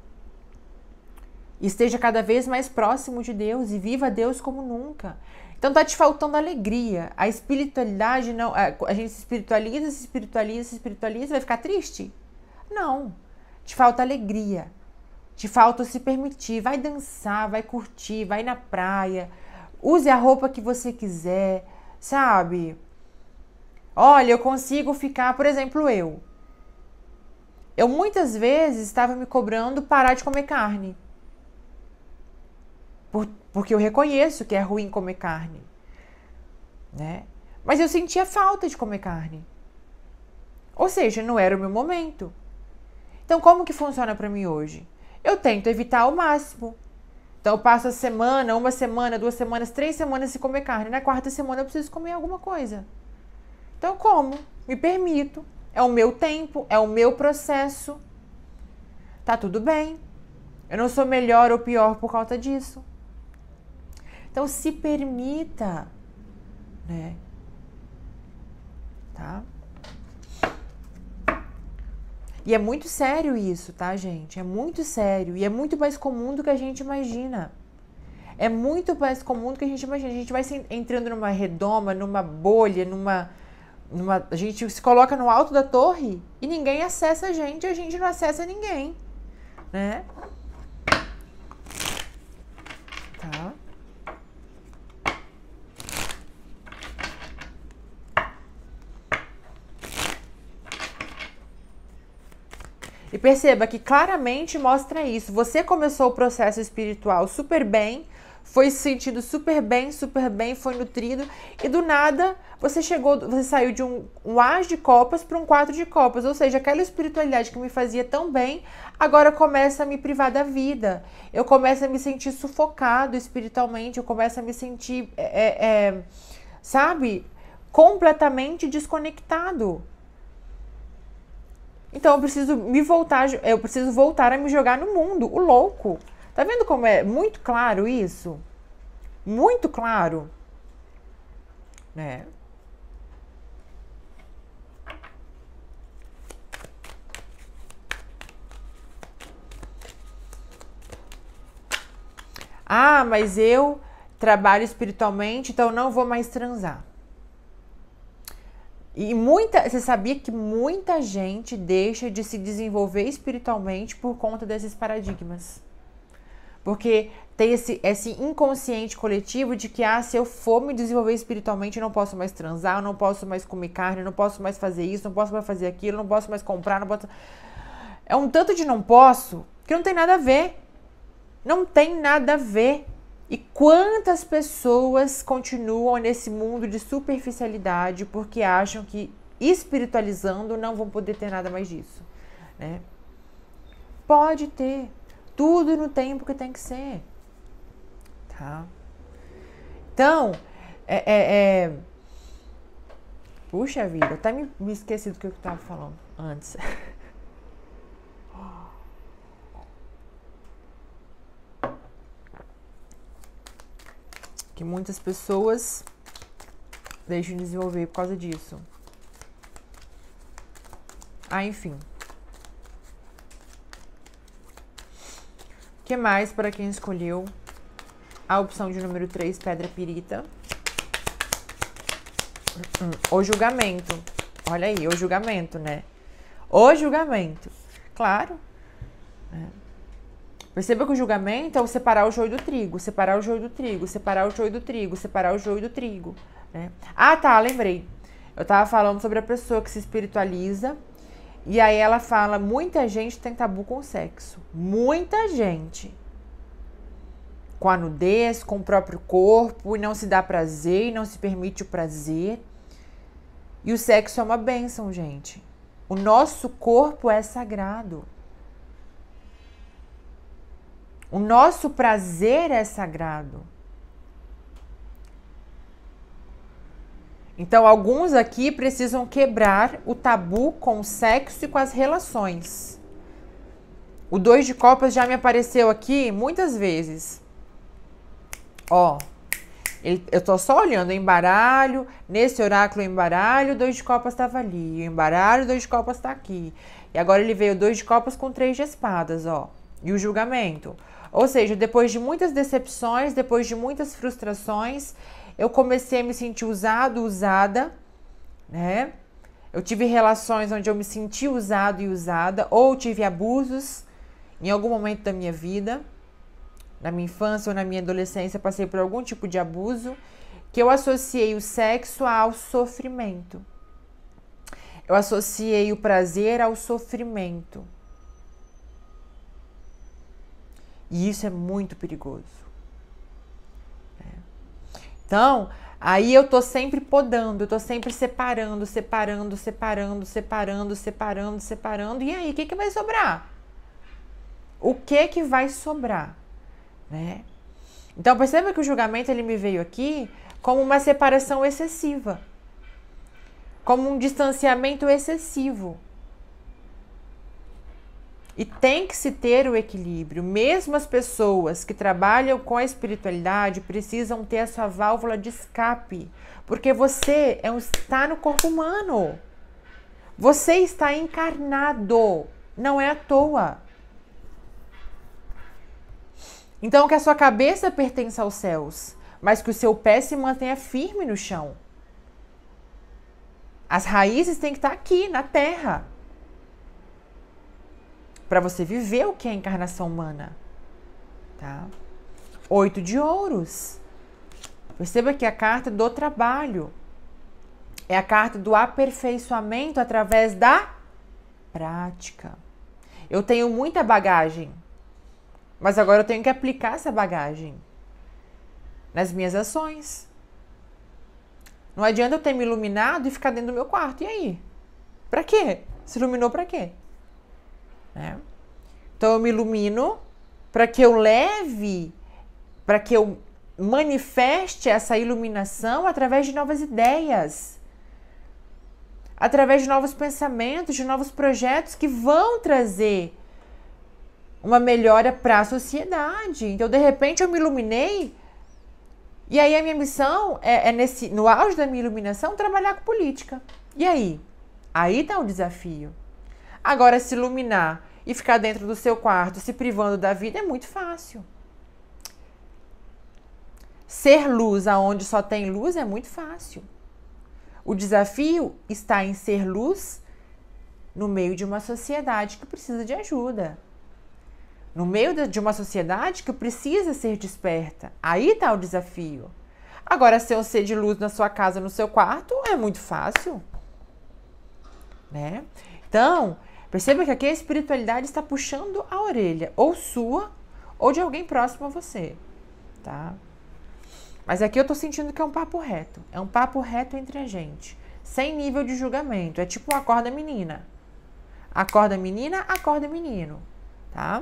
Esteja cada vez mais próximo de Deus e viva Deus como nunca. Então tá te faltando alegria. A espiritualidade não, a gente se espiritualiza, se espiritualiza, se espiritualiza, vai ficar triste? Não. Te falta alegria. Te falta se permitir, vai dançar, vai curtir, vai na praia, use a roupa que você quiser, sabe? Olha, eu consigo ficar, por exemplo, eu. Eu muitas vezes estava me cobrando parar de comer carne. Por, porque eu reconheço que é ruim comer carne. Né? Mas eu sentia falta de comer carne. Ou seja, não era o meu momento. Então, como que funciona para mim hoje? Eu tento evitar ao máximo. Então, eu passo a semana, uma semana, duas semanas, três semanas sem comer carne. Na quarta semana, eu preciso comer alguma coisa. Então, como? Me permito. É o meu tempo, é o meu processo. Tá tudo bem. Eu não sou melhor ou pior por causa disso. Então se permita, né? Tá? E é muito sério isso, tá, gente? É muito sério e é muito mais comum do que a gente imagina. É muito mais comum do que a gente imagina. A gente vai entrando numa redoma, numa bolha, numa numa, a gente se coloca no alto da torre e ninguém acessa a gente, a gente não acessa ninguém, né? Tá. E perceba que claramente mostra isso. Você começou o processo espiritual super bem, foi se sentindo super bem, super bem, foi nutrido e do nada você chegou, você saiu de um, um as de copas para um quatro de copas, ou seja, aquela espiritualidade que me fazia tão bem, agora começa a me privar da vida. Eu começo a me sentir sufocado espiritualmente, eu começo a me sentir, é, é, é sabe, completamente desconectado. Então eu preciso me voltar, eu preciso voltar a me jogar no mundo, o louco. Tá vendo como é muito claro isso? Muito claro, né? Ah, mas eu trabalho espiritualmente, então não vou mais transar. E muita, você sabia que muita gente deixa de se desenvolver espiritualmente por conta desses paradigmas. Porque tem esse, esse inconsciente coletivo de que, ah, se eu for me desenvolver espiritualmente, eu não posso mais transar, eu não posso mais comer carne, eu não posso mais fazer isso, não posso mais fazer aquilo, não posso mais comprar, não posso... É um tanto de não posso que não tem nada a ver. Não tem nada a ver. E quantas pessoas continuam nesse mundo de superficialidade porque acham que espiritualizando não vão poder ter nada mais disso, né? Pode ter, tudo no tempo que tem que ser. Tá? Então, é, é, é... Puxa vida, até me, me esqueci do que eu estava falando antes. que muitas pessoas deixam de desenvolver por causa disso. Ah, enfim. que mais para quem escolheu a opção de número 3, pedra pirita? Hum, hum, o julgamento. Olha aí, o julgamento, né? O julgamento. Claro. É. Perceba que o julgamento é o separar o joio do trigo, separar o joio do trigo, separar o joio do trigo, separar o joio do trigo. Né? Ah, tá, lembrei. Eu tava falando sobre a pessoa que se espiritualiza e aí ela fala: muita gente tem tabu com sexo. Muita gente. Com a nudez, com o próprio corpo, e não se dá prazer, e não se permite o prazer. E o sexo é uma bênção, gente. O nosso corpo é sagrado. O nosso prazer é sagrado. Então, alguns aqui precisam quebrar o tabu com o sexo e com as relações. O dois de copas já me apareceu aqui muitas vezes. Ó, ele, eu tô só olhando o embaralho, nesse oráculo o dois de copas estava ali, o embaralho, dois de copas está aqui. E agora ele veio dois de copas com três de espadas, ó. E o julgamento. Ou seja, depois de muitas decepções, depois de muitas frustrações, eu comecei a me sentir usado, usada, né? Eu tive relações onde eu me senti usado e usada, ou tive abusos em algum momento da minha vida, na minha infância ou na minha adolescência, passei por algum tipo de abuso que eu associei o sexo ao sofrimento. Eu associei o prazer ao sofrimento. E isso é muito perigoso. Então, aí eu tô sempre podando, eu tô sempre separando, separando, separando, separando, separando, separando. E aí, o que, que vai sobrar? O que que vai sobrar, né? Então, perceba que o julgamento ele me veio aqui como uma separação excessiva, como um distanciamento excessivo. E tem que se ter o equilíbrio. Mesmo as pessoas que trabalham com a espiritualidade precisam ter a sua válvula de escape, porque você é um, está no corpo humano. Você está encarnado, não é à toa. Então que a sua cabeça pertença aos céus, mas que o seu pé se mantenha firme no chão. As raízes têm que estar aqui, na terra para você viver o que é a encarnação humana, tá? Oito de ouros. Perceba que é a carta do trabalho é a carta do aperfeiçoamento através da prática. Eu tenho muita bagagem, mas agora eu tenho que aplicar essa bagagem nas minhas ações. Não adianta eu ter me iluminado e ficar dentro do meu quarto. E aí? Pra quê? Se iluminou pra quê? Né? Então eu me ilumino para que eu leve, para que eu manifeste essa iluminação através de novas ideias, através de novos pensamentos, de novos projetos que vão trazer uma melhora para a sociedade. Então, de repente, eu me iluminei. E aí a minha missão é, é nesse, no auge da minha iluminação, trabalhar com política. E aí? Aí está o desafio. Agora, se iluminar e ficar dentro do seu quarto se privando da vida é muito fácil. Ser luz aonde só tem luz é muito fácil. O desafio está em ser luz no meio de uma sociedade que precisa de ajuda. No meio de uma sociedade que precisa ser desperta. Aí está o desafio. Agora, ser um ser de luz na sua casa, no seu quarto, é muito fácil. Né? Então, Perceba que aqui a espiritualidade está puxando a orelha, ou sua, ou de alguém próximo a você, tá? Mas aqui eu tô sentindo que é um papo reto. É um papo reto entre a gente. Sem nível de julgamento. É tipo um acorda menina. Acorda menina, acorda menino. Tá?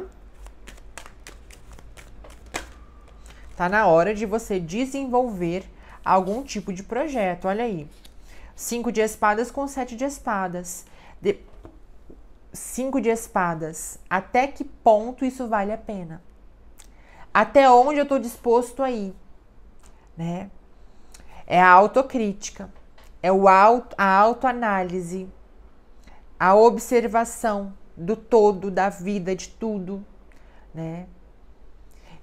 Tá na hora de você desenvolver algum tipo de projeto. Olha aí. Cinco de espadas com sete de espadas. De cinco de espadas. Até que ponto isso vale a pena? Até onde eu estou disposto a ir? Né? É a autocrítica, é o auto, a autoanálise, a observação do todo, da vida, de tudo, né?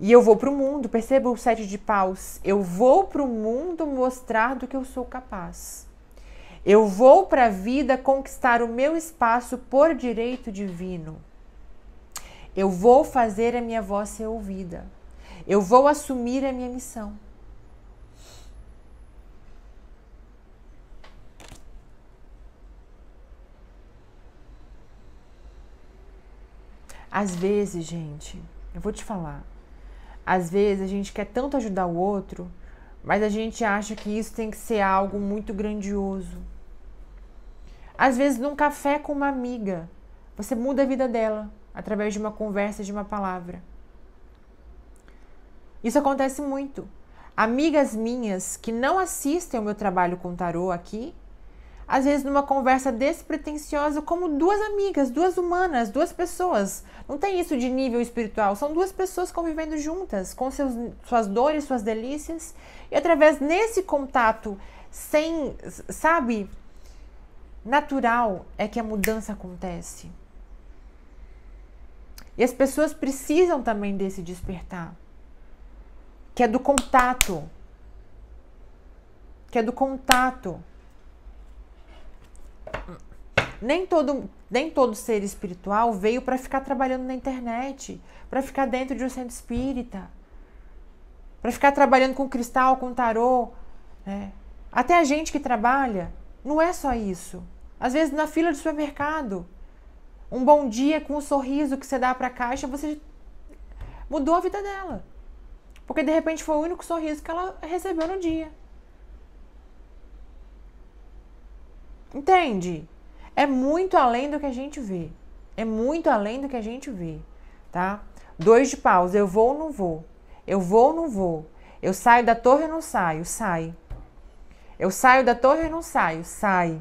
E eu vou para o mundo, perceba o sete de paus. Eu vou para o mundo mostrar do que eu sou capaz. Eu vou para a vida conquistar o meu espaço por direito divino. Eu vou fazer a minha voz ser ouvida. Eu vou assumir a minha missão. Às vezes, gente, eu vou te falar. Às vezes a gente quer tanto ajudar o outro, mas a gente acha que isso tem que ser algo muito grandioso. Às vezes, num café com uma amiga, você muda a vida dela através de uma conversa, de uma palavra. Isso acontece muito. Amigas minhas que não assistem ao meu trabalho com tarô aqui, às vezes numa conversa despretensiosa, como duas amigas, duas humanas, duas pessoas. Não tem isso de nível espiritual, são duas pessoas convivendo juntas, com seus, suas dores, suas delícias, e através desse contato, sem, sabe, natural é que a mudança acontece. E as pessoas precisam também desse despertar, que é do contato, que é do contato. Nem todo, nem todo ser espiritual veio para ficar trabalhando na internet, para ficar dentro de um centro espírita, para ficar trabalhando com cristal, com tarô. Né? Até a gente que trabalha, não é só isso. Às vezes na fila do supermercado, um bom dia com um sorriso que você dá para a caixa, você mudou a vida dela. Porque de repente foi o único sorriso que ela recebeu no dia. Entende? É muito além do que a gente vê. É muito além do que a gente vê, tá? Dois de paus, eu vou ou não vou? Eu vou ou não vou? Eu saio da torre ou não saio? Sai. Eu saio da torre ou não saio? Sai.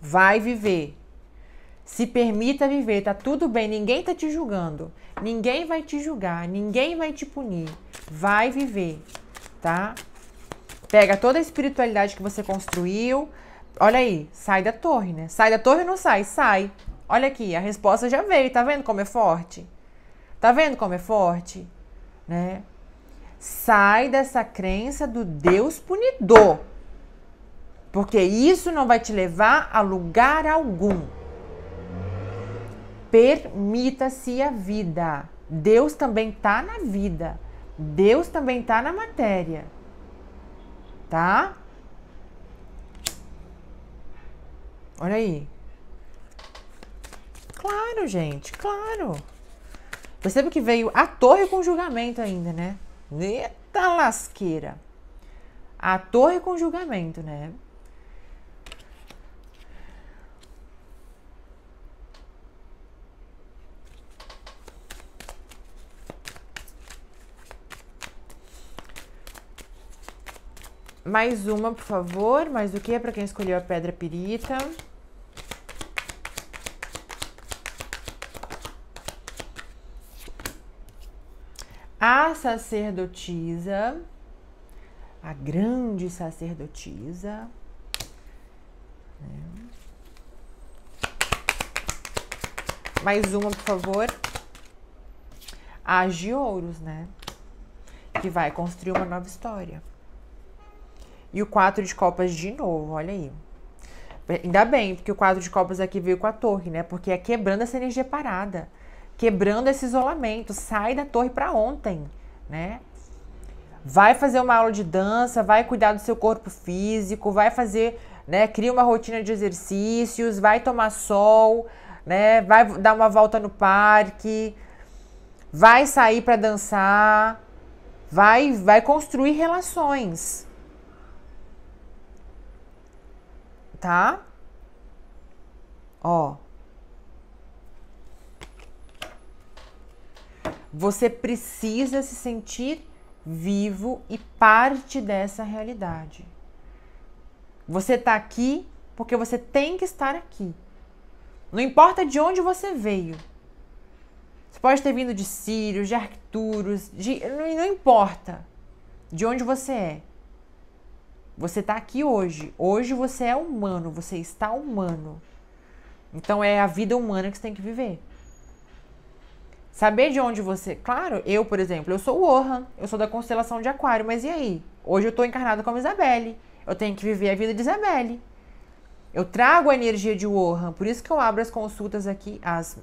Vai viver. Se permita viver, tá tudo bem, ninguém tá te julgando. Ninguém vai te julgar, ninguém vai te punir. Vai viver, tá? Pega toda a espiritualidade que você construiu. Olha aí, sai da torre, né? Sai da torre ou não sai? Sai. Olha aqui, a resposta já veio, tá vendo como é forte? Tá vendo como é forte? Né? Sai dessa crença do Deus punidor porque isso não vai te levar a lugar algum. Permita-se a vida. Deus também tá na vida. Deus também tá na matéria. Tá? Olha aí. Claro, gente, claro. Perceba que veio a torre com julgamento ainda, né? Eita lasqueira. A torre com julgamento, né? Mais uma, por favor. Mais o que é para quem escolheu a pedra pirita? A sacerdotisa, a grande sacerdotisa. Né? Mais uma, por favor. A de ouros, né? Que vai construir uma nova história. E o 4 de copas de novo, olha aí. Ainda bem, porque o 4 de copas aqui veio com a torre, né? Porque é quebrando essa energia parada. Quebrando esse isolamento. Sai da torre para ontem, né? Vai fazer uma aula de dança, vai cuidar do seu corpo físico, vai fazer, né? Cria uma rotina de exercícios, vai tomar sol, né? Vai dar uma volta no parque, vai sair para dançar, vai, vai construir relações, tá? Ó. Você precisa se sentir vivo e parte dessa realidade. Você tá aqui porque você tem que estar aqui. Não importa de onde você veio. Você pode ter vindo de Sírio, de Arcturus, de não, não importa de onde você é. Você está aqui hoje. Hoje você é humano, você está humano. Então é a vida humana que você tem que viver. Saber de onde você. Claro, eu, por exemplo, eu sou o Orhan, eu sou da constelação de Aquário, mas e aí? Hoje eu estou encarnada como Isabelle. Eu tenho que viver a vida de Isabelle. Eu trago a energia de Orhan, por isso que eu abro as consultas aqui, as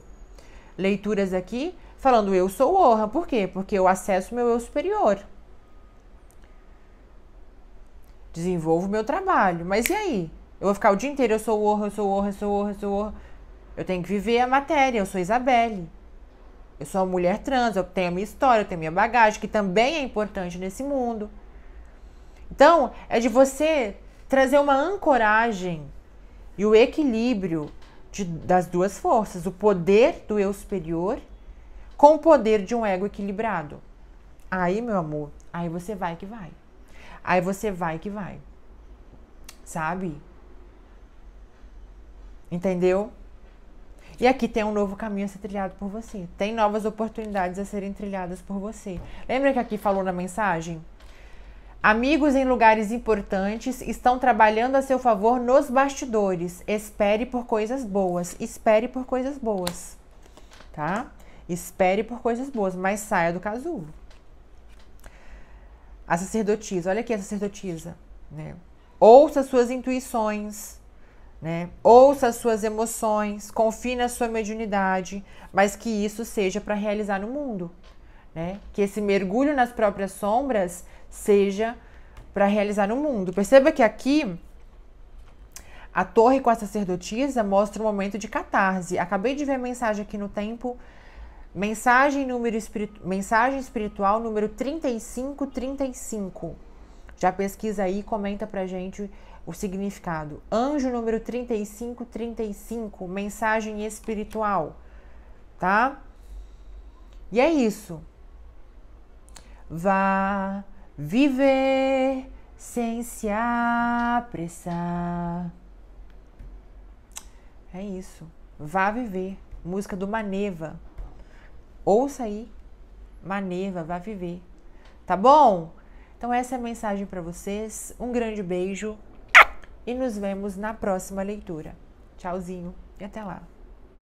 leituras aqui, falando eu sou Orhan. Por quê? Porque eu acesso meu eu superior desenvolvo meu trabalho. Mas e aí? Eu vou ficar o dia inteiro, eu sou o horror, eu sou o horror, eu sou o horror, eu sou o horror. Eu tenho que viver a matéria, eu sou Isabelle. Eu sou uma mulher trans, eu tenho a minha história, eu tenho a minha bagagem, que também é importante nesse mundo. Então, é de você trazer uma ancoragem e o equilíbrio de, das duas forças, o poder do eu superior com o poder de um ego equilibrado. Aí, meu amor, aí você vai que vai. Aí você vai que vai. Sabe? Entendeu? E aqui tem um novo caminho a ser trilhado por você. Tem novas oportunidades a serem trilhadas por você. Lembra que aqui falou na mensagem? Amigos em lugares importantes estão trabalhando a seu favor nos bastidores. Espere por coisas boas. Espere por coisas boas. Tá? Espere por coisas boas, mas saia do casulo a sacerdotisa, olha aqui a sacerdotisa, né? Ouça suas intuições, né? Ouça suas emoções, confie na sua mediunidade, mas que isso seja para realizar no mundo, né? Que esse mergulho nas próprias sombras seja para realizar no mundo. Perceba que aqui a torre com a sacerdotisa mostra um momento de catarse. Acabei de ver a mensagem aqui no tempo Mensagem, número espiritu mensagem espiritual número 3535. Já pesquisa aí, comenta pra gente o significado. Anjo número 3535, mensagem espiritual, tá? E é isso. Vá viver sem se apressar. É isso. Vá viver. Música do Maneva. Ouça aí, Maneva, vá viver. Tá bom? Então essa é a mensagem para vocês. Um grande beijo e nos vemos na próxima leitura. Tchauzinho e até lá.